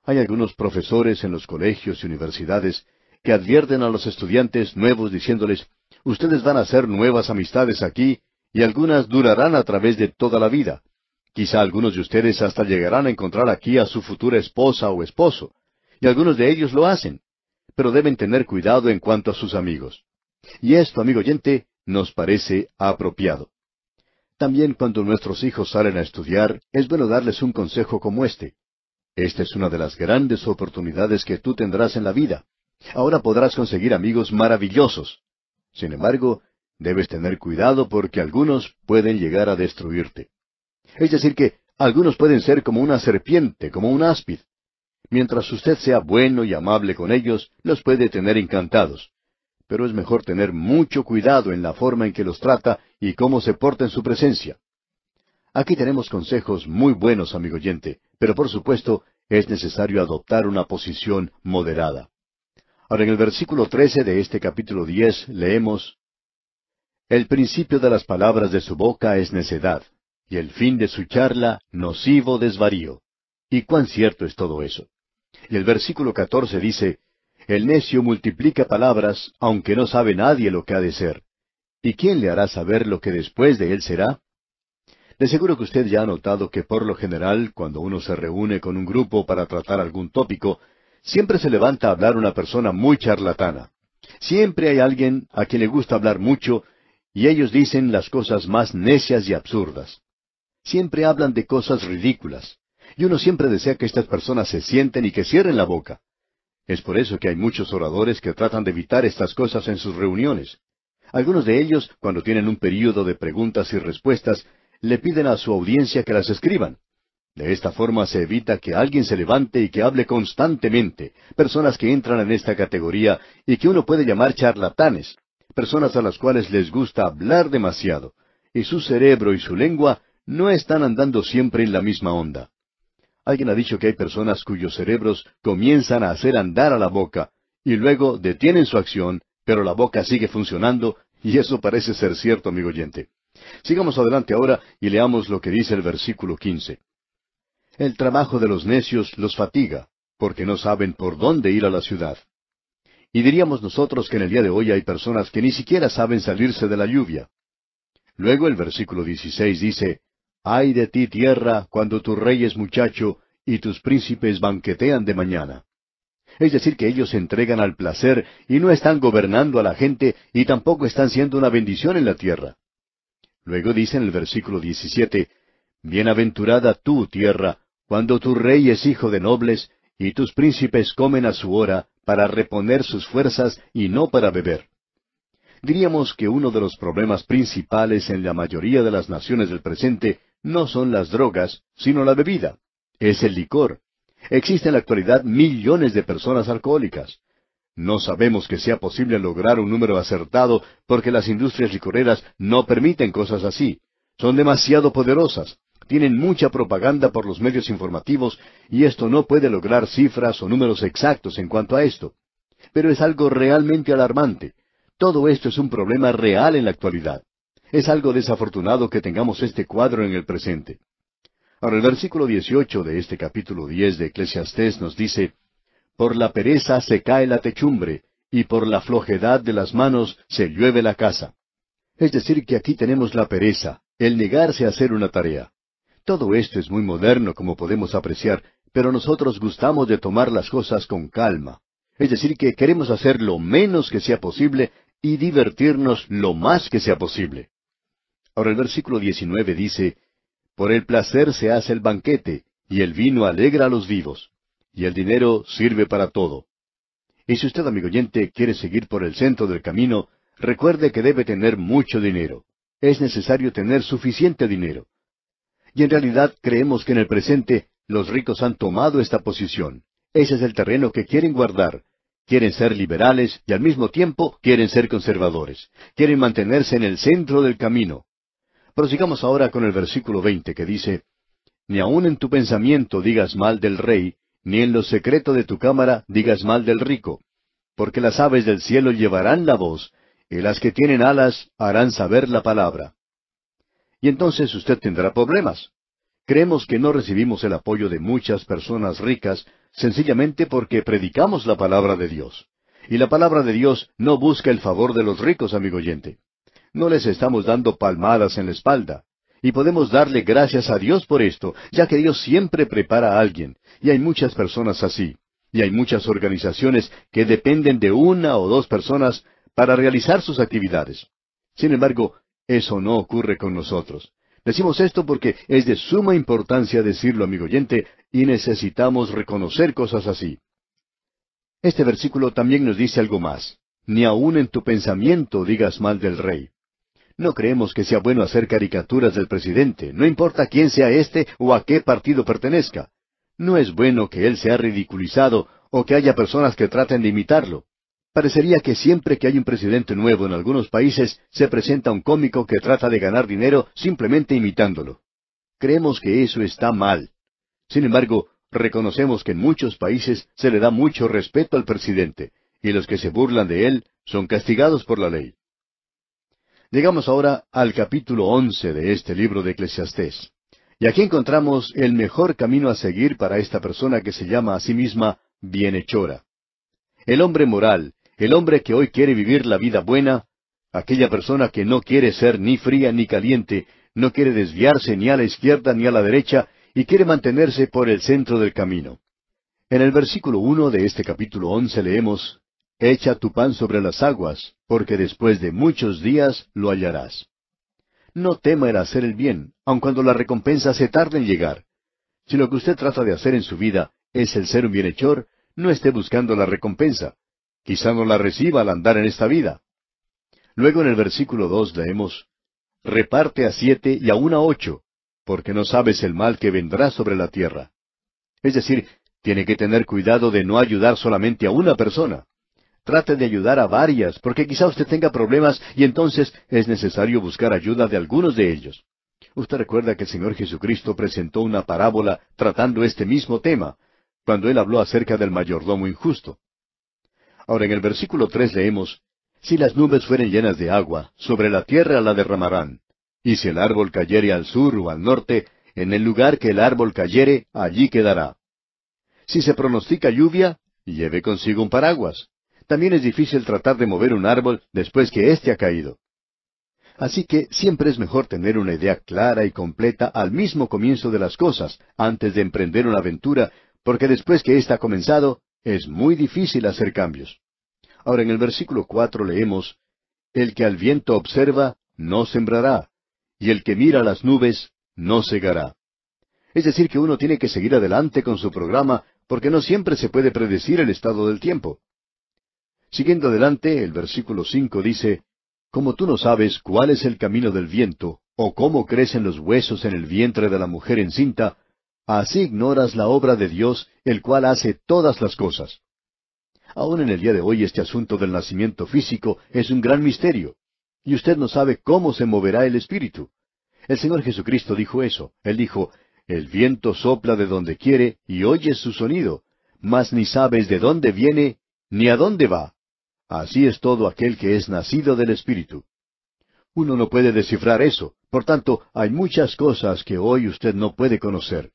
Hay algunos profesores en los colegios y universidades que advierten a los estudiantes nuevos diciéndoles, ustedes van a hacer nuevas amistades aquí y algunas durarán a través de toda la vida. Quizá algunos de ustedes hasta llegarán a encontrar aquí a su futura esposa o esposo. Y algunos de ellos lo hacen. Pero deben tener cuidado en cuanto a sus amigos. Y esto, amigo oyente, nos parece apropiado. También cuando nuestros hijos salen a estudiar, es bueno darles un consejo como este. Esta es una de las grandes oportunidades que tú tendrás en la vida. Ahora podrás conseguir amigos maravillosos. Sin embargo, debes tener cuidado porque algunos pueden llegar a destruirte. Es decir, que algunos pueden ser como una serpiente, como un áspid. Mientras usted sea bueno y amable con ellos, los puede tener encantados. Pero es mejor tener mucho cuidado en la forma en que los trata y cómo se porta en su presencia. Aquí tenemos consejos muy buenos, amigo oyente. Pero por supuesto es necesario adoptar una posición moderada. Ahora en el versículo 13 de este capítulo 10 leemos, El principio de las palabras de su boca es necedad, y el fin de su charla nocivo desvarío. ¿Y cuán cierto es todo eso? Y el versículo 14 dice, El necio multiplica palabras, aunque no sabe nadie lo que ha de ser. ¿Y quién le hará saber lo que después de él será? De seguro que usted ya ha notado que por lo general, cuando uno se reúne con un grupo para tratar algún tópico, siempre se levanta a hablar una persona muy charlatana. Siempre hay alguien a quien le gusta hablar mucho y ellos dicen las cosas más necias y absurdas. Siempre hablan de cosas ridículas. Y uno siempre desea que estas personas se sienten y que cierren la boca. Es por eso que hay muchos oradores que tratan de evitar estas cosas en sus reuniones. Algunos de ellos, cuando tienen un período de preguntas y respuestas, le piden a su audiencia que las escriban. De esta forma se evita que alguien se levante y que hable constantemente, personas que entran en esta categoría y que uno puede llamar charlatanes, personas a las cuales les gusta hablar demasiado, y su cerebro y su lengua no están andando siempre en la misma onda. Alguien ha dicho que hay personas cuyos cerebros comienzan a hacer andar a la boca y luego detienen su acción, pero la boca sigue funcionando, y eso parece ser cierto, amigo oyente. Sigamos adelante ahora y leamos lo que dice el versículo quince. El trabajo de los necios los fatiga, porque no saben por dónde ir a la ciudad. Y diríamos nosotros que en el día de hoy hay personas que ni siquiera saben salirse de la lluvia. Luego el versículo dieciséis dice, Ay de ti tierra cuando tu rey es muchacho y tus príncipes banquetean de mañana. Es decir, que ellos se entregan al placer y no están gobernando a la gente y tampoco están siendo una bendición en la tierra. Luego dice en el versículo 17, Bienaventurada tú, tierra, cuando tu rey es hijo de nobles, y tus príncipes comen a su hora para reponer sus fuerzas y no para beber. Diríamos que uno de los problemas principales en la mayoría de las naciones del presente no son las drogas, sino la bebida. Es el licor. Existen en la actualidad millones de personas alcohólicas. No sabemos que sea posible lograr un número acertado porque las industrias licoreras no permiten cosas así. Son demasiado poderosas, tienen mucha propaganda por los medios informativos y esto no puede lograr cifras o números exactos en cuanto a esto. Pero es algo realmente alarmante. Todo esto es un problema real en la actualidad. Es algo desafortunado que tengamos este cuadro en el presente. Ahora el versículo 18 de este capítulo 10 de Eclesiastés nos dice, por la pereza se cae la techumbre, y por la flojedad de las manos se llueve la casa. Es decir, que aquí tenemos la pereza, el negarse a hacer una tarea. Todo esto es muy moderno, como podemos apreciar, pero nosotros gustamos de tomar las cosas con calma. Es decir, que queremos hacer lo menos que sea posible y divertirnos lo más que sea posible. Ahora el versículo 19 dice, Por el placer se hace el banquete, y el vino alegra a los vivos y el dinero sirve para todo. Y si usted, amigo oyente, quiere seguir por el centro del camino, recuerde que debe tener mucho dinero. Es necesario tener suficiente dinero. Y en realidad creemos que en el presente los ricos han tomado esta posición. Ese es el terreno que quieren guardar. Quieren ser liberales y al mismo tiempo quieren ser conservadores. Quieren mantenerse en el centro del camino. Prosigamos ahora con el versículo 20 que dice, Ni aun en tu pensamiento digas mal del rey, ni en lo secreto de tu cámara digas mal del rico, porque las aves del cielo llevarán la voz, y las que tienen alas harán saber la palabra. Y entonces usted tendrá problemas. Creemos que no recibimos el apoyo de muchas personas ricas sencillamente porque predicamos la palabra de Dios. Y la palabra de Dios no busca el favor de los ricos, amigo oyente. No les estamos dando palmadas en la espalda. Y podemos darle gracias a Dios por esto, ya que Dios siempre prepara a alguien. Y hay muchas personas así. Y hay muchas organizaciones que dependen de una o dos personas para realizar sus actividades. Sin embargo, eso no ocurre con nosotros. Decimos esto porque es de suma importancia decirlo, amigo oyente, y necesitamos reconocer cosas así. Este versículo también nos dice algo más. Ni aun en tu pensamiento digas mal del rey. No creemos que sea bueno hacer caricaturas del presidente, no importa quién sea éste o a qué partido pertenezca. No es bueno que él sea ridiculizado o que haya personas que traten de imitarlo. Parecería que siempre que hay un presidente nuevo en algunos países se presenta un cómico que trata de ganar dinero simplemente imitándolo. Creemos que eso está mal. Sin embargo, reconocemos que en muchos países se le da mucho respeto al presidente, y los que se burlan de él son castigados por la ley. Llegamos ahora al capítulo once de este libro de Eclesiastés. Y aquí encontramos el mejor camino a seguir para esta persona que se llama a sí misma bienhechora. El hombre moral, el hombre que hoy quiere vivir la vida buena, aquella persona que no quiere ser ni fría ni caliente, no quiere desviarse ni a la izquierda ni a la derecha y quiere mantenerse por el centro del camino. En el versículo uno de este capítulo once leemos Echa tu pan sobre las aguas, porque después de muchos días lo hallarás. No tema el hacer el bien, aun cuando la recompensa se tarde en llegar. Si lo que usted trata de hacer en su vida es el ser un bienhechor, no esté buscando la recompensa. Quizá no la reciba al andar en esta vida. Luego en el versículo dos leemos, Reparte a siete y a a ocho, porque no sabes el mal que vendrá sobre la tierra. Es decir, tiene que tener cuidado de no ayudar solamente a una persona. Trate de ayudar a varias, porque quizá usted tenga problemas y entonces es necesario buscar ayuda de algunos de ellos. Usted recuerda que el Señor Jesucristo presentó una parábola tratando este mismo tema, cuando él habló acerca del mayordomo injusto. Ahora en el versículo tres leemos, Si las nubes fueren llenas de agua, sobre la tierra la derramarán. Y si el árbol cayere al sur o al norte, en el lugar que el árbol cayere, allí quedará. Si se pronostica lluvia, lleve consigo un paraguas. También es difícil tratar de mover un árbol después que éste ha caído. Así que siempre es mejor tener una idea clara y completa al mismo comienzo de las cosas, antes de emprender una aventura, porque después que ésta ha comenzado, es muy difícil hacer cambios. Ahora en el versículo cuatro leemos El que al viento observa, no sembrará, y el que mira las nubes, no segará. Es decir, que uno tiene que seguir adelante con su programa, porque no siempre se puede predecir el estado del tiempo. Siguiendo adelante, el versículo cinco dice, Como tú no sabes cuál es el camino del viento, o cómo crecen los huesos en el vientre de la mujer encinta, así ignoras la obra de Dios, el cual hace todas las cosas. Aún en el día de hoy este asunto del nacimiento físico es un gran misterio, y usted no sabe cómo se moverá el espíritu. El Señor Jesucristo dijo eso. Él dijo, El viento sopla de donde quiere y oyes su sonido, mas ni sabes de dónde viene ni a dónde va. Así es todo aquel que es nacido del Espíritu. Uno no puede descifrar eso. Por tanto, hay muchas cosas que hoy usted no puede conocer.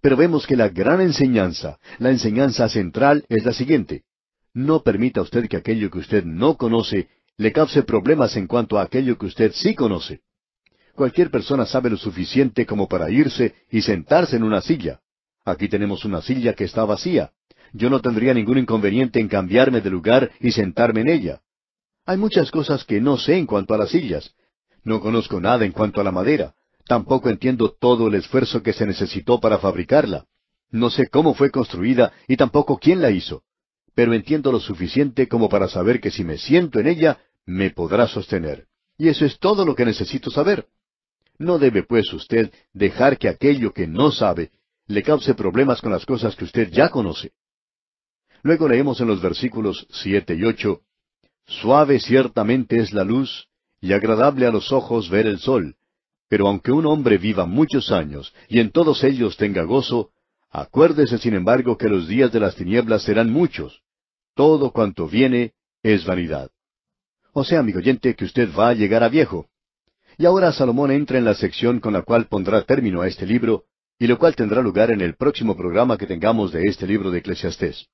Pero vemos que la gran enseñanza, la enseñanza central, es la siguiente. No permita usted que aquello que usted no conoce le cause problemas en cuanto a aquello que usted sí conoce. Cualquier persona sabe lo suficiente como para irse y sentarse en una silla. Aquí tenemos una silla que está vacía yo no tendría ningún inconveniente en cambiarme de lugar y sentarme en ella. Hay muchas cosas que no sé en cuanto a las sillas. No conozco nada en cuanto a la madera. Tampoco entiendo todo el esfuerzo que se necesitó para fabricarla. No sé cómo fue construida y tampoco quién la hizo. Pero entiendo lo suficiente como para saber que si me siento en ella, me podrá sostener. Y eso es todo lo que necesito saber. No debe, pues, usted dejar que aquello que no sabe le cause problemas con las cosas que usted ya conoce. Luego leemos en los versículos siete y ocho Suave ciertamente es la luz, y agradable a los ojos ver el sol. Pero aunque un hombre viva muchos años, y en todos ellos tenga gozo, acuérdese sin embargo que los días de las tinieblas serán muchos. Todo cuanto viene es vanidad. O sea, amigo oyente, que usted va a llegar a viejo. Y ahora Salomón entra en la sección con la cual pondrá término a este libro, y lo cual tendrá lugar en el próximo programa que tengamos de este libro de Eclesiastés.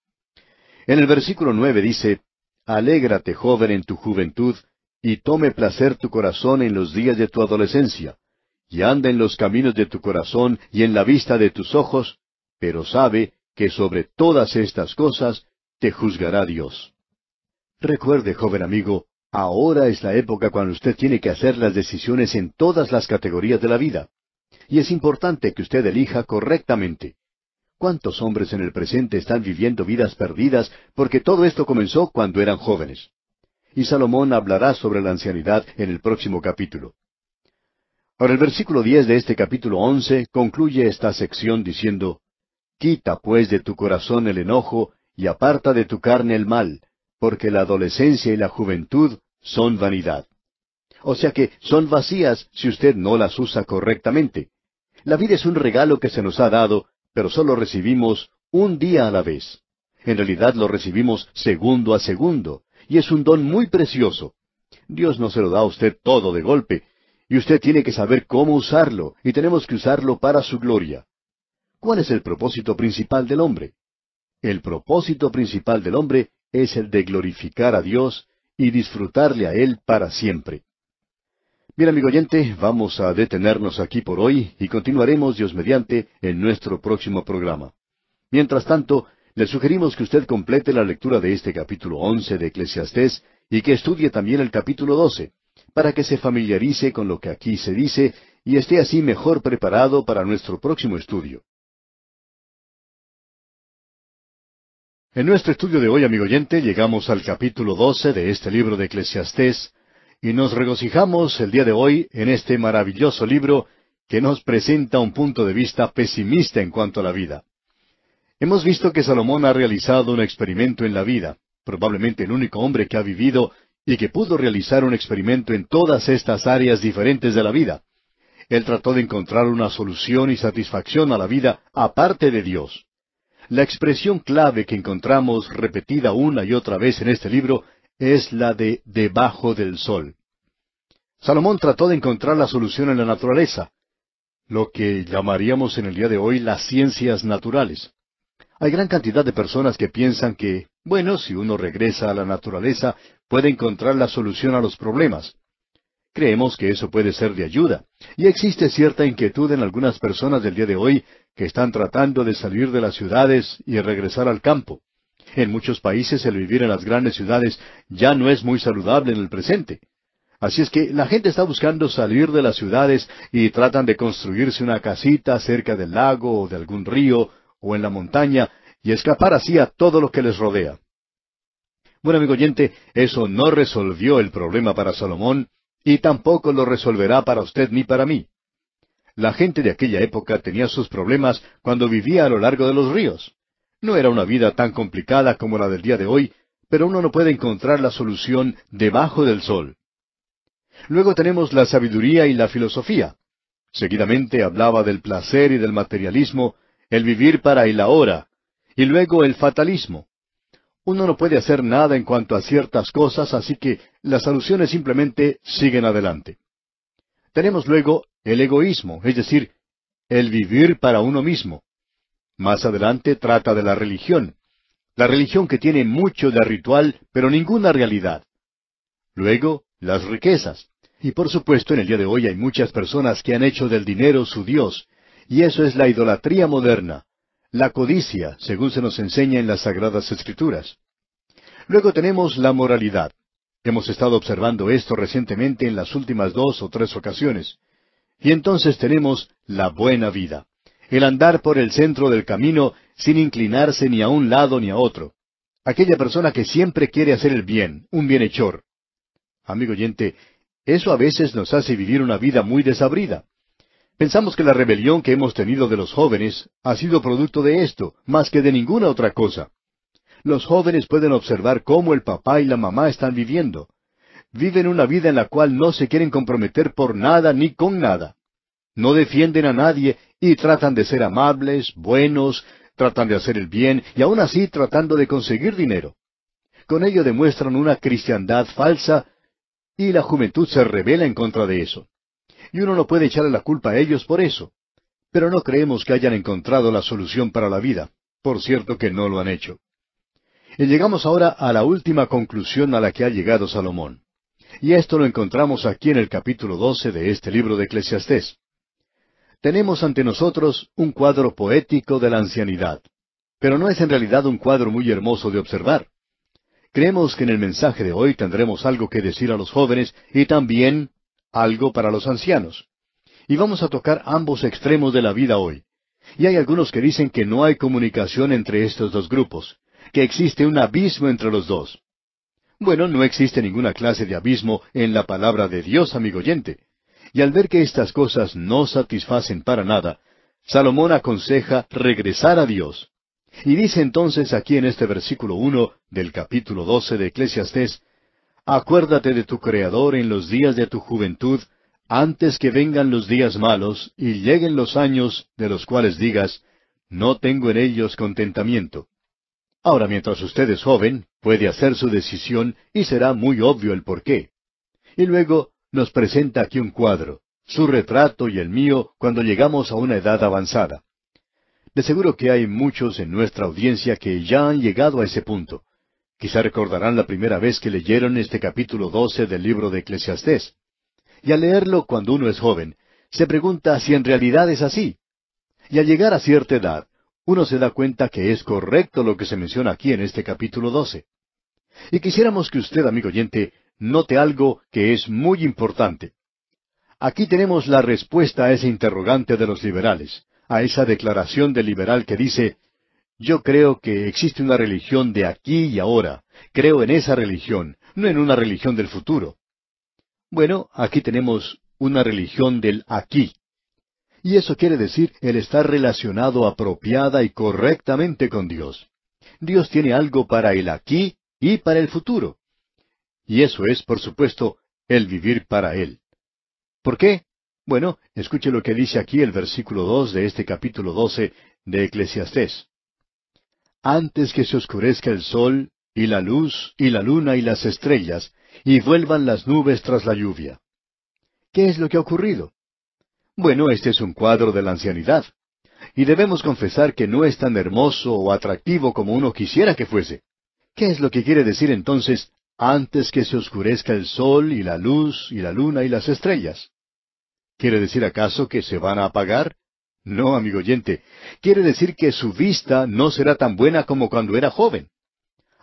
En el versículo nueve dice, Alégrate, joven, en tu juventud, y tome placer tu corazón en los días de tu adolescencia, y anda en los caminos de tu corazón y en la vista de tus ojos, pero sabe que sobre todas estas cosas te juzgará Dios. Recuerde, joven amigo, ahora es la época cuando usted tiene que hacer las decisiones en todas las categorías de la vida. Y es importante que usted elija correctamente. ¿Cuántos hombres en el presente están viviendo vidas perdidas porque todo esto comenzó cuando eran jóvenes? Y Salomón hablará sobre la ancianidad en el próximo capítulo. Ahora el versículo 10 de este capítulo once concluye esta sección diciendo Quita pues de tu corazón el enojo y aparta de tu carne el mal, porque la adolescencia y la juventud son vanidad. O sea que son vacías si usted no las usa correctamente. La vida es un regalo que se nos ha dado pero solo recibimos un día a la vez. En realidad lo recibimos segundo a segundo, y es un don muy precioso. Dios no se lo da a usted todo de golpe, y usted tiene que saber cómo usarlo, y tenemos que usarlo para su gloria. ¿Cuál es el propósito principal del hombre? El propósito principal del hombre es el de glorificar a Dios y disfrutarle a Él para siempre. Bien, amigo oyente, vamos a detenernos aquí por hoy y continuaremos, Dios mediante, en nuestro próximo programa. Mientras tanto, le sugerimos que usted complete la lectura de este capítulo once de Eclesiastés y que estudie también el capítulo doce, para que se familiarice con lo que aquí se dice y esté así mejor preparado para nuestro próximo estudio. En nuestro estudio de hoy, amigo oyente, llegamos al capítulo doce de este libro de Eclesiastés, y nos regocijamos el día de hoy en este maravilloso libro que nos presenta un punto de vista pesimista en cuanto a la vida. Hemos visto que Salomón ha realizado un experimento en la vida, probablemente el único hombre que ha vivido y que pudo realizar un experimento en todas estas áreas diferentes de la vida. Él trató de encontrar una solución y satisfacción a la vida aparte de Dios. La expresión clave que encontramos repetida una y otra vez en este libro es la de debajo del sol. Salomón trató de encontrar la solución en la naturaleza, lo que llamaríamos en el día de hoy las ciencias naturales. Hay gran cantidad de personas que piensan que, bueno, si uno regresa a la naturaleza, puede encontrar la solución a los problemas. Creemos que eso puede ser de ayuda, y existe cierta inquietud en algunas personas del día de hoy que están tratando de salir de las ciudades y regresar al campo. En muchos países el vivir en las grandes ciudades ya no es muy saludable en el presente. Así es que la gente está buscando salir de las ciudades y tratan de construirse una casita cerca del lago o de algún río o en la montaña y escapar así a todo lo que les rodea. Bueno, amigo oyente, eso no resolvió el problema para Salomón y tampoco lo resolverá para usted ni para mí. La gente de aquella época tenía sus problemas cuando vivía a lo largo de los ríos. No era una vida tan complicada como la del día de hoy, pero uno no puede encontrar la solución debajo del sol. Luego tenemos la sabiduría y la filosofía. Seguidamente hablaba del placer y del materialismo, el vivir para el ahora, y luego el fatalismo. Uno no puede hacer nada en cuanto a ciertas cosas, así que las alusiones simplemente siguen adelante. Tenemos luego el egoísmo, es decir, el vivir para uno mismo. Más adelante trata de la religión, la religión que tiene mucho de ritual, pero ninguna realidad. Luego, las riquezas. Y por supuesto, en el día de hoy hay muchas personas que han hecho del dinero su Dios, y eso es la idolatría moderna, la codicia, según se nos enseña en las Sagradas Escrituras. Luego tenemos la moralidad. Hemos estado observando esto recientemente en las últimas dos o tres ocasiones. Y entonces tenemos la buena vida el andar por el centro del camino sin inclinarse ni a un lado ni a otro. Aquella persona que siempre quiere hacer el bien, un bienhechor. Amigo oyente, eso a veces nos hace vivir una vida muy desabrida. Pensamos que la rebelión que hemos tenido de los jóvenes ha sido producto de esto, más que de ninguna otra cosa. Los jóvenes pueden observar cómo el papá y la mamá están viviendo. Viven una vida en la cual no se quieren comprometer por nada ni con nada no defienden a nadie y tratan de ser amables, buenos, tratan de hacer el bien y aún así tratando de conseguir dinero. Con ello demuestran una cristiandad falsa y la juventud se revela en contra de eso. Y uno no puede echarle la culpa a ellos por eso. Pero no creemos que hayan encontrado la solución para la vida. Por cierto que no lo han hecho. Y llegamos ahora a la última conclusión a la que ha llegado Salomón. Y esto lo encontramos aquí en el capítulo 12 de este libro de Eclesiastés tenemos ante nosotros un cuadro poético de la ancianidad, pero no es en realidad un cuadro muy hermoso de observar. Creemos que en el mensaje de hoy tendremos algo que decir a los jóvenes y también algo para los ancianos. Y vamos a tocar ambos extremos de la vida hoy. Y hay algunos que dicen que no hay comunicación entre estos dos grupos, que existe un abismo entre los dos. Bueno, no existe ninguna clase de abismo en la palabra de Dios, amigo oyente. Y al ver que estas cosas no satisfacen para nada, Salomón aconseja regresar a Dios. Y dice entonces aquí en este versículo uno del capítulo doce de Eclesiastés, Acuérdate de tu Creador en los días de tu juventud, antes que vengan los días malos y lleguen los años de los cuales digas, no tengo en ellos contentamiento. Ahora, mientras usted es joven, puede hacer su decisión y será muy obvio el por qué. Y luego, nos presenta aquí un cuadro, su retrato y el mío cuando llegamos a una edad avanzada. De seguro que hay muchos en nuestra audiencia que ya han llegado a ese punto. Quizá recordarán la primera vez que leyeron este capítulo 12 del libro de Eclesiastés. Y al leerlo cuando uno es joven, se pregunta si en realidad es así. Y al llegar a cierta edad, uno se da cuenta que es correcto lo que se menciona aquí en este capítulo 12. Y quisiéramos que usted, amigo oyente, note algo que es muy importante. Aquí tenemos la respuesta a ese interrogante de los liberales, a esa declaración del liberal que dice, yo creo que existe una religión de aquí y ahora, creo en esa religión, no en una religión del futuro. Bueno, aquí tenemos una religión del aquí. Y eso quiere decir el estar relacionado apropiada y correctamente con Dios. Dios tiene algo para el aquí y para el futuro. Y eso es, por supuesto, el vivir para Él. ¿Por qué? Bueno, escuche lo que dice aquí el versículo dos de este capítulo doce de Eclesiastés. Antes que se oscurezca el sol, y la luz, y la luna, y las estrellas, y vuelvan las nubes tras la lluvia. ¿Qué es lo que ha ocurrido? Bueno, este es un cuadro de la ancianidad. Y debemos confesar que no es tan hermoso o atractivo como uno quisiera que fuese. ¿Qué es lo que quiere decir entonces antes que se oscurezca el sol y la luz y la luna y las estrellas. ¿Quiere decir acaso que se van a apagar? No, amigo oyente, quiere decir que su vista no será tan buena como cuando era joven.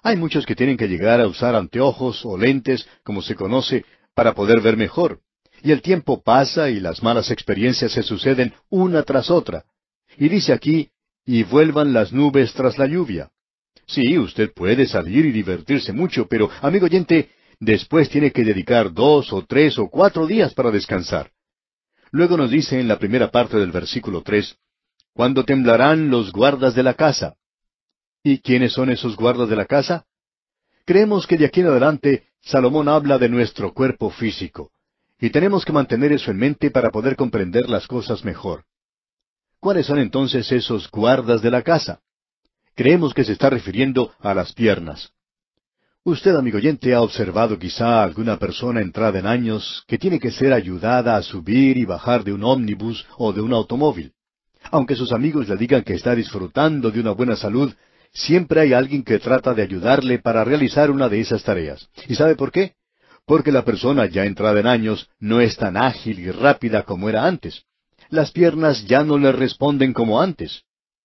Hay muchos que tienen que llegar a usar anteojos o lentes, como se conoce, para poder ver mejor. Y el tiempo pasa y las malas experiencias se suceden una tras otra. Y dice aquí, y vuelvan las nubes tras la lluvia. Sí, usted puede salir y divertirse mucho, pero, amigo oyente, después tiene que dedicar dos o tres o cuatro días para descansar. Luego nos dice en la primera parte del versículo tres, cuando temblarán los guardas de la casa. ¿Y quiénes son esos guardas de la casa? Creemos que de aquí en adelante Salomón habla de nuestro cuerpo físico, y tenemos que mantener eso en mente para poder comprender las cosas mejor. ¿Cuáles son entonces esos guardas de la casa? creemos que se está refiriendo a las piernas. Usted, amigo oyente, ha observado quizá a alguna persona entrada en años que tiene que ser ayudada a subir y bajar de un ómnibus o de un automóvil. Aunque sus amigos le digan que está disfrutando de una buena salud, siempre hay alguien que trata de ayudarle para realizar una de esas tareas. ¿Y sabe por qué? Porque la persona ya entrada en años no es tan ágil y rápida como era antes. Las piernas ya no le responden como antes.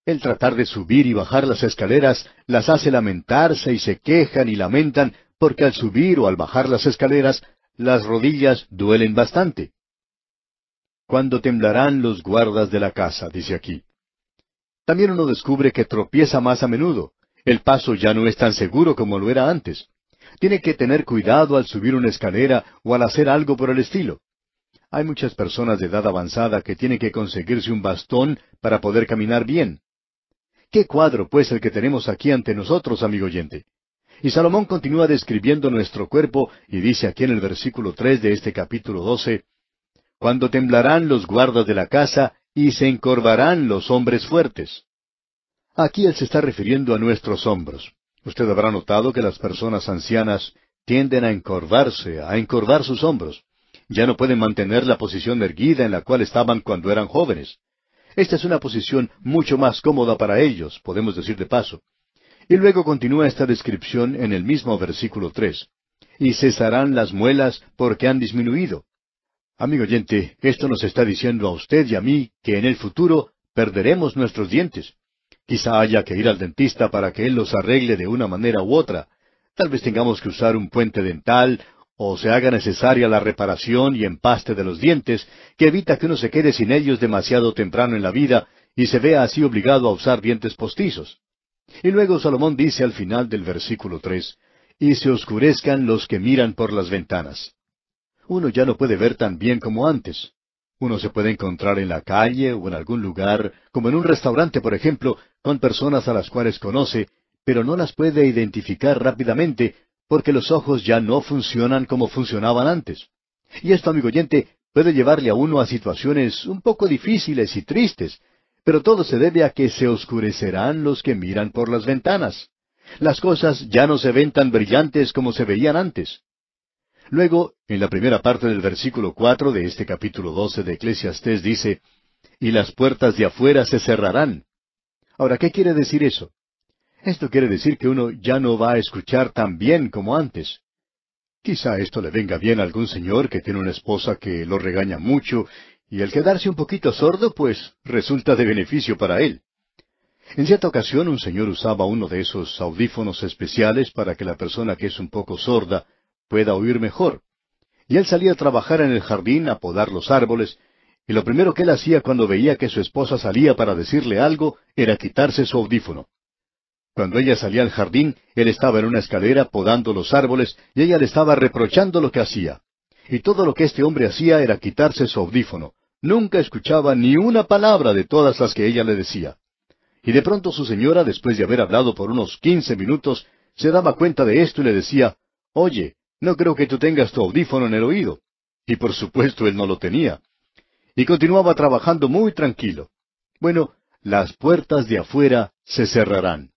El tratar de subir y bajar las escaleras las hace lamentarse y se quejan y lamentan porque al subir o al bajar las escaleras las rodillas duelen bastante. Cuando temblarán los guardas de la casa, dice aquí. También uno descubre que tropieza más a menudo. El paso ya no es tan seguro como lo era antes. Tiene que tener cuidado al subir una escalera o al hacer algo por el estilo. Hay muchas personas de edad avanzada que tienen que conseguirse un bastón para poder caminar bien. Qué cuadro, pues, el que tenemos aquí ante nosotros, amigo oyente. Y Salomón continúa describiendo nuestro cuerpo y dice aquí en el versículo tres de este capítulo doce Cuando temblarán los guardas de la casa y se encorvarán los hombres fuertes. Aquí él se está refiriendo a nuestros hombros. Usted habrá notado que las personas ancianas tienden a encorvarse, a encorvar sus hombros. Ya no pueden mantener la posición erguida en la cual estaban cuando eran jóvenes. Esta es una posición mucho más cómoda para ellos, podemos decir de paso. Y luego continúa esta descripción en el mismo versículo tres. Y cesarán las muelas porque han disminuido. Amigo oyente, esto nos está diciendo a usted y a mí que en el futuro perderemos nuestros dientes. Quizá haya que ir al dentista para que él los arregle de una manera u otra. Tal vez tengamos que usar un puente dental o se haga necesaria la reparación y empaste de los dientes, que evita que uno se quede sin ellos demasiado temprano en la vida y se vea así obligado a usar dientes postizos. Y luego Salomón dice al final del versículo tres, y se oscurezcan los que miran por las ventanas. Uno ya no puede ver tan bien como antes. Uno se puede encontrar en la calle o en algún lugar, como en un restaurante, por ejemplo, con personas a las cuales conoce, pero no las puede identificar rápidamente porque los ojos ya no funcionan como funcionaban antes. Y esto, amigo oyente, puede llevarle a uno a situaciones un poco difíciles y tristes, pero todo se debe a que se oscurecerán los que miran por las ventanas. Las cosas ya no se ven tan brillantes como se veían antes. Luego, en la primera parte del versículo cuatro de este capítulo doce de Eclesiastés dice, y las puertas de afuera se cerrarán. Ahora, ¿qué quiere decir eso? Esto quiere decir que uno ya no va a escuchar tan bien como antes. Quizá esto le venga bien a algún señor que tiene una esposa que lo regaña mucho, y el quedarse un poquito sordo, pues resulta de beneficio para él. En cierta ocasión un señor usaba uno de esos audífonos especiales para que la persona que es un poco sorda pueda oír mejor. Y él salía a trabajar en el jardín, a podar los árboles, y lo primero que él hacía cuando veía que su esposa salía para decirle algo era quitarse su audífono. Cuando ella salía al jardín, él estaba en una escalera podando los árboles y ella le estaba reprochando lo que hacía. Y todo lo que este hombre hacía era quitarse su audífono. Nunca escuchaba ni una palabra de todas las que ella le decía. Y de pronto su señora, después de haber hablado por unos quince minutos, se daba cuenta de esto y le decía, Oye, no creo que tú tengas tu audífono en el oído. Y por supuesto él no lo tenía. Y continuaba trabajando muy tranquilo. Bueno, las puertas de afuera se cerrarán.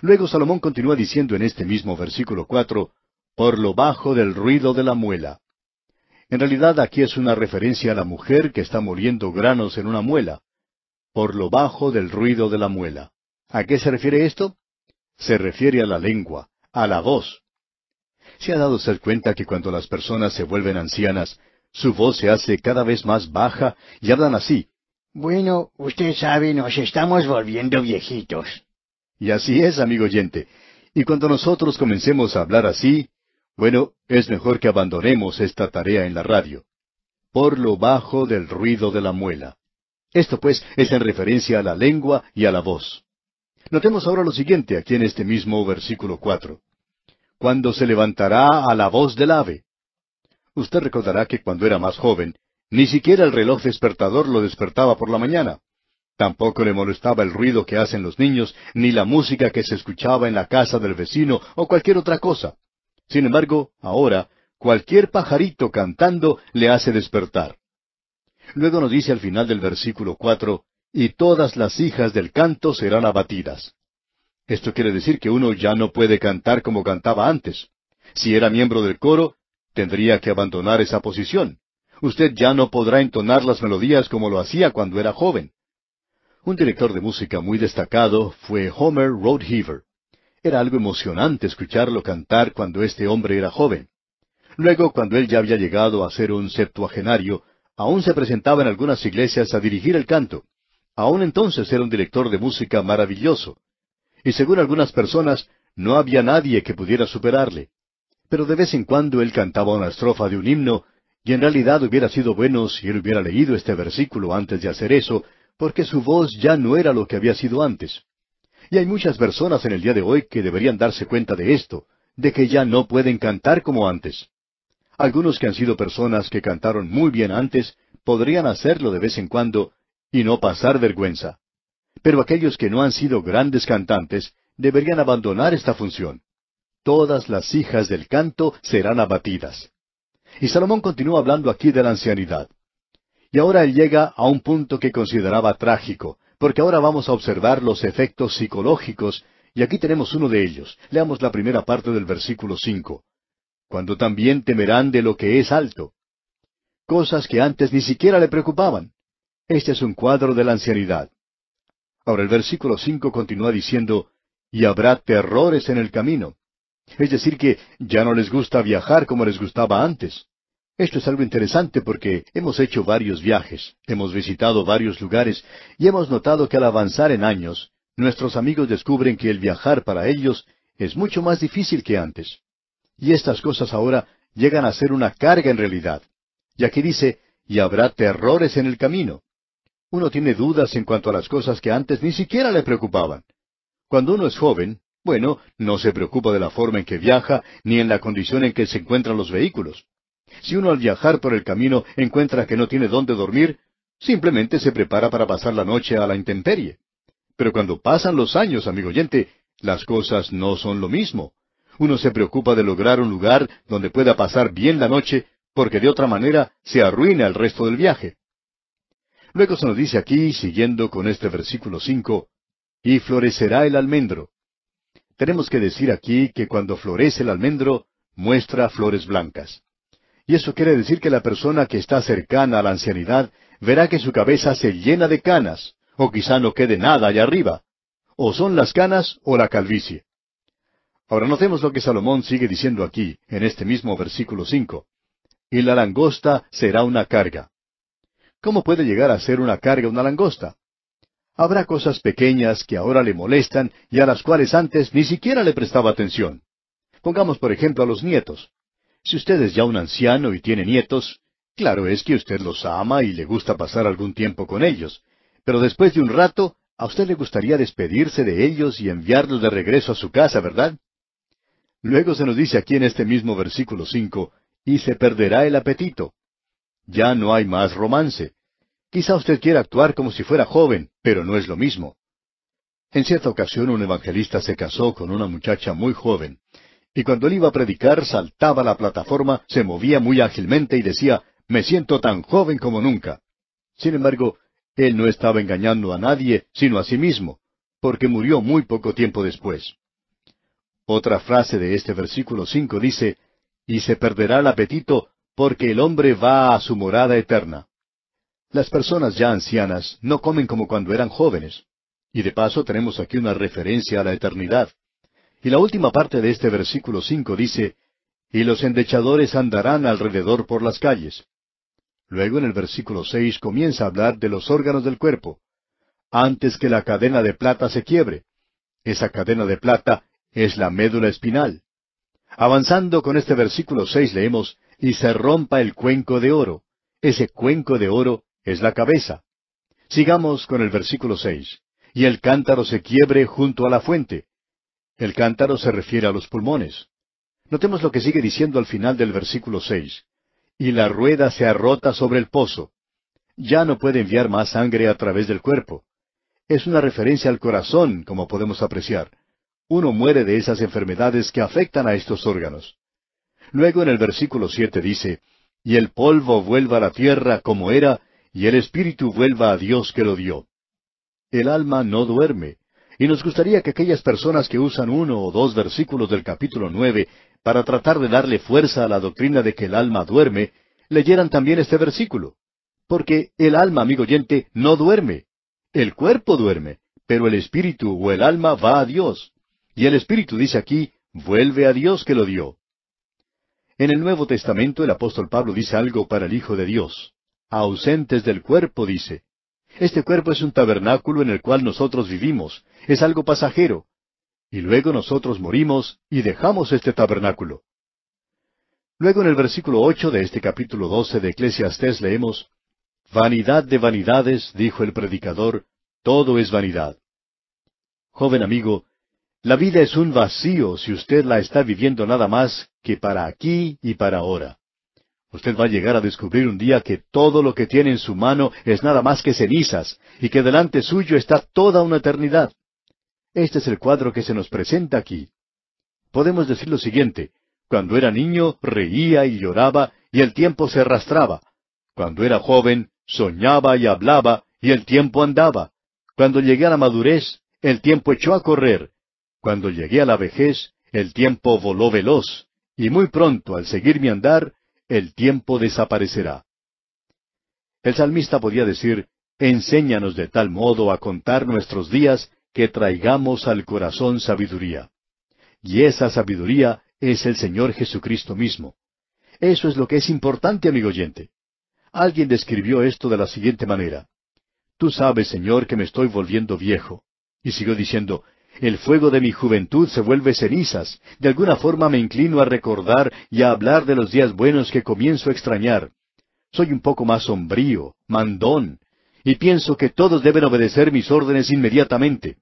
Luego Salomón continúa diciendo en este mismo versículo cuatro, por lo bajo del ruido de la muela. En realidad aquí es una referencia a la mujer que está moliendo granos en una muela. Por lo bajo del ruido de la muela. ¿A qué se refiere esto? Se refiere a la lengua, a la voz. ¿Se ha dado usted cuenta que cuando las personas se vuelven ancianas, su voz se hace cada vez más baja y hablan así? Bueno, usted sabe, nos estamos volviendo viejitos. Y así es, amigo oyente. Y cuando nosotros comencemos a hablar así, bueno, es mejor que abandonemos esta tarea en la radio. Por lo bajo del ruido de la muela. Esto pues es en referencia a la lengua y a la voz. Notemos ahora lo siguiente aquí en este mismo versículo cuatro. Cuando se levantará a la voz del ave. Usted recordará que cuando era más joven, ni siquiera el reloj despertador lo despertaba por la mañana. Tampoco le molestaba el ruido que hacen los niños, ni la música que se escuchaba en la casa del vecino o cualquier otra cosa. Sin embargo, ahora, cualquier pajarito cantando le hace despertar. Luego nos dice al final del versículo cuatro, y todas las hijas del canto serán abatidas. Esto quiere decir que uno ya no puede cantar como cantaba antes. Si era miembro del coro, tendría que abandonar esa posición. Usted ya no podrá entonar las melodías como lo hacía cuando era joven. Un director de música muy destacado fue Homer Roadheaver. Era algo emocionante escucharlo cantar cuando este hombre era joven. Luego, cuando él ya había llegado a ser un septuagenario, aún se presentaba en algunas iglesias a dirigir el canto. Aún entonces era un director de música maravilloso. Y según algunas personas, no había nadie que pudiera superarle. Pero de vez en cuando él cantaba una estrofa de un himno, y en realidad hubiera sido bueno si él hubiera leído este versículo antes de hacer eso, porque su voz ya no era lo que había sido antes. Y hay muchas personas en el día de hoy que deberían darse cuenta de esto, de que ya no pueden cantar como antes. Algunos que han sido personas que cantaron muy bien antes podrían hacerlo de vez en cuando y no pasar vergüenza. Pero aquellos que no han sido grandes cantantes deberían abandonar esta función. Todas las hijas del canto serán abatidas. Y Salomón continúa hablando aquí de la ancianidad. Y ahora él llega a un punto que consideraba trágico, porque ahora vamos a observar los efectos psicológicos, y aquí tenemos uno de ellos. Leamos la primera parte del versículo cinco. Cuando también temerán de lo que es alto. Cosas que antes ni siquiera le preocupaban. Este es un cuadro de la ancianidad. Ahora el versículo cinco continúa diciendo, y habrá terrores en el camino. Es decir, que ya no les gusta viajar como les gustaba antes. Esto es algo interesante porque hemos hecho varios viajes, hemos visitado varios lugares y hemos notado que al avanzar en años, nuestros amigos descubren que el viajar para ellos es mucho más difícil que antes. Y estas cosas ahora llegan a ser una carga en realidad. ya que dice, y habrá terrores en el camino. Uno tiene dudas en cuanto a las cosas que antes ni siquiera le preocupaban. Cuando uno es joven, bueno, no se preocupa de la forma en que viaja ni en la condición en que se encuentran los vehículos. Si uno al viajar por el camino encuentra que no tiene dónde dormir, simplemente se prepara para pasar la noche a la intemperie. Pero cuando pasan los años, amigo oyente, las cosas no son lo mismo. Uno se preocupa de lograr un lugar donde pueda pasar bien la noche, porque de otra manera se arruina el resto del viaje. Luego se nos dice aquí, siguiendo con este versículo cinco, y florecerá el almendro. Tenemos que decir aquí que cuando florece el almendro, muestra flores blancas. Y eso quiere decir que la persona que está cercana a la ancianidad verá que su cabeza se llena de canas, o quizá no quede nada allá arriba. O son las canas o la calvicie. Ahora notemos lo que Salomón sigue diciendo aquí, en este mismo versículo cinco. Y la langosta será una carga. ¿Cómo puede llegar a ser una carga una langosta? Habrá cosas pequeñas que ahora le molestan y a las cuales antes ni siquiera le prestaba atención. Pongamos por ejemplo a los nietos. Si usted es ya un anciano y tiene nietos, claro es que usted los ama y le gusta pasar algún tiempo con ellos, pero después de un rato, a usted le gustaría despedirse de ellos y enviarlos de regreso a su casa, ¿verdad? Luego se nos dice aquí en este mismo versículo cinco, y se perderá el apetito. Ya no hay más romance. Quizá usted quiera actuar como si fuera joven, pero no es lo mismo. En cierta ocasión un evangelista se casó con una muchacha muy joven. Y cuando él iba a predicar, saltaba la plataforma, se movía muy ágilmente y decía, me siento tan joven como nunca. Sin embargo, él no estaba engañando a nadie, sino a sí mismo, porque murió muy poco tiempo después. Otra frase de este versículo cinco dice, y se perderá el apetito, porque el hombre va a su morada eterna. Las personas ya ancianas no comen como cuando eran jóvenes. Y de paso tenemos aquí una referencia a la eternidad. Y la última parte de este versículo cinco dice, Y los endechadores andarán alrededor por las calles. Luego en el versículo seis comienza a hablar de los órganos del cuerpo. Antes que la cadena de plata se quiebre. Esa cadena de plata es la médula espinal. Avanzando con este versículo seis leemos, Y se rompa el cuenco de oro. Ese cuenco de oro es la cabeza. Sigamos con el versículo seis. Y el cántaro se quiebre junto a la fuente. El cántaro se refiere a los pulmones. Notemos lo que sigue diciendo al final del versículo seis. Y la rueda se arrota sobre el pozo. Ya no puede enviar más sangre a través del cuerpo. Es una referencia al corazón, como podemos apreciar. Uno muere de esas enfermedades que afectan a estos órganos. Luego en el versículo siete dice, Y el polvo vuelva a la tierra como era, y el espíritu vuelva a Dios que lo dio. El alma no duerme, y nos gustaría que aquellas personas que usan uno o dos versículos del capítulo nueve para tratar de darle fuerza a la doctrina de que el alma duerme, leyeran también este versículo. Porque el alma, amigo oyente, no duerme. El cuerpo duerme, pero el espíritu o el alma va a Dios. Y el espíritu dice aquí, vuelve a Dios que lo dio. En el Nuevo Testamento el apóstol Pablo dice algo para el Hijo de Dios. Ausentes del cuerpo, dice. Este cuerpo es un tabernáculo en el cual nosotros vivimos, es algo pasajero. Y luego nosotros morimos y dejamos este tabernáculo. Luego en el versículo ocho de este capítulo doce de Eclesiastes leemos Vanidad de vanidades, dijo el predicador, todo es vanidad. Joven amigo, la vida es un vacío si usted la está viviendo nada más que para aquí y para ahora. Usted va a llegar a descubrir un día que todo lo que tiene en su mano es nada más que cenizas, y que delante suyo está toda una eternidad. Este es el cuadro que se nos presenta aquí. Podemos decir lo siguiente, cuando era niño reía y lloraba, y el tiempo se arrastraba. Cuando era joven soñaba y hablaba, y el tiempo andaba. Cuando llegué a la madurez, el tiempo echó a correr. Cuando llegué a la vejez, el tiempo voló veloz, y muy pronto, al seguir mi andar, el tiempo desaparecerá. El salmista podía decir, Enséñanos de tal modo a contar nuestros días que traigamos al corazón sabiduría. Y esa sabiduría es el Señor Jesucristo mismo. Eso es lo que es importante, amigo oyente. Alguien describió esto de la siguiente manera. Tú sabes, Señor, que me estoy volviendo viejo. Y siguió diciendo, el fuego de mi juventud se vuelve cenizas. De alguna forma me inclino a recordar y a hablar de los días buenos que comienzo a extrañar. Soy un poco más sombrío, mandón, y pienso que todos deben obedecer mis órdenes inmediatamente.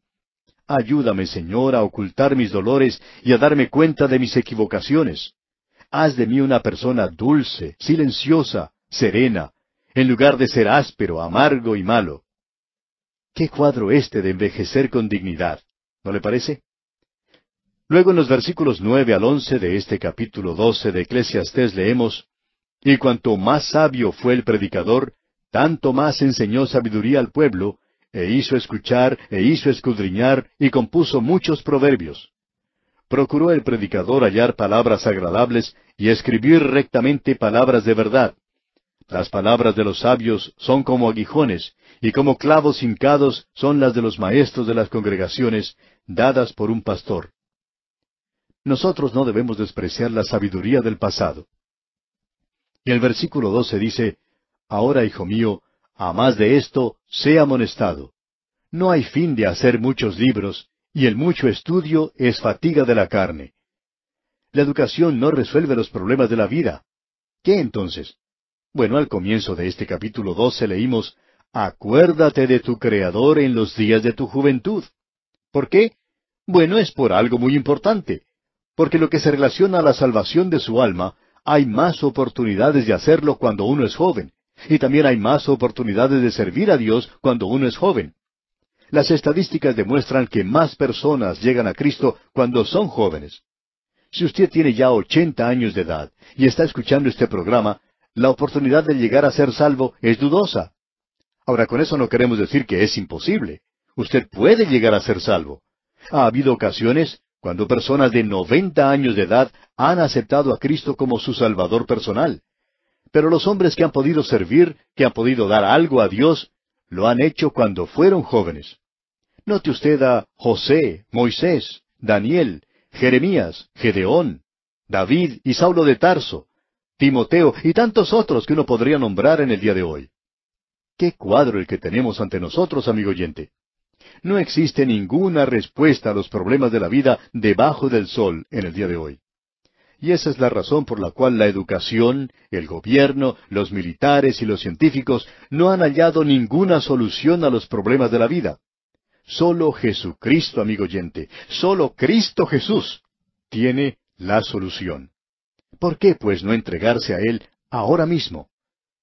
Ayúdame, Señor, a ocultar mis dolores y a darme cuenta de mis equivocaciones. Haz de mí una persona dulce, silenciosa, serena, en lugar de ser áspero, amargo y malo. ¡Qué cuadro este de envejecer con dignidad! ¿No le parece? Luego en los versículos nueve al once de este capítulo doce de Eclesiastés leemos Y cuanto más sabio fue el predicador, tanto más enseñó sabiduría al pueblo, e hizo escuchar, e hizo escudriñar, y compuso muchos proverbios. Procuró el predicador hallar palabras agradables y escribir rectamente palabras de verdad. Las palabras de los sabios son como aguijones, y como clavos hincados son las de los maestros de las congregaciones, dadas por un pastor. Nosotros no debemos despreciar la sabiduría del pasado. Y el versículo 12 dice, Ahora, hijo mío, a más de esto, sé amonestado. No hay fin de hacer muchos libros, y el mucho estudio es fatiga de la carne. La educación no resuelve los problemas de la vida. ¿Qué entonces? Bueno, al comienzo de este capítulo 12 leímos, Acuérdate de tu Creador en los días de tu juventud. ¿Por qué? Bueno, es por algo muy importante, porque lo que se relaciona a la salvación de su alma, hay más oportunidades de hacerlo cuando uno es joven, y también hay más oportunidades de servir a Dios cuando uno es joven. Las estadísticas demuestran que más personas llegan a Cristo cuando son jóvenes. Si usted tiene ya ochenta años de edad y está escuchando este programa, la oportunidad de llegar a ser salvo es dudosa. Ahora, con eso no queremos decir que es imposible. Usted puede llegar a ser salvo. Ha habido ocasiones cuando personas de noventa años de edad han aceptado a Cristo como su Salvador personal. Pero los hombres que han podido servir, que han podido dar algo a Dios, lo han hecho cuando fueron jóvenes. Note usted a José, Moisés, Daniel, Jeremías, Gedeón, David y Saulo de Tarso, Timoteo y tantos otros que uno podría nombrar en el día de hoy. Qué cuadro el que tenemos ante nosotros, amigo oyente. No existe ninguna respuesta a los problemas de la vida debajo del sol en el día de hoy. Y esa es la razón por la cual la educación, el gobierno, los militares y los científicos no han hallado ninguna solución a los problemas de la vida. Solo Jesucristo, amigo oyente, solo Cristo Jesús tiene la solución. ¿Por qué, pues, no entregarse a Él ahora mismo?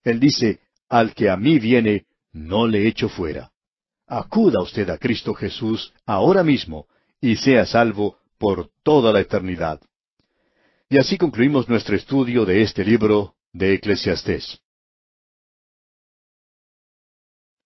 Él dice, al que a mí viene, no le echo fuera acuda usted a Cristo Jesús ahora mismo y sea salvo por toda la eternidad. Y así concluimos nuestro estudio de este libro de Eclesiastés.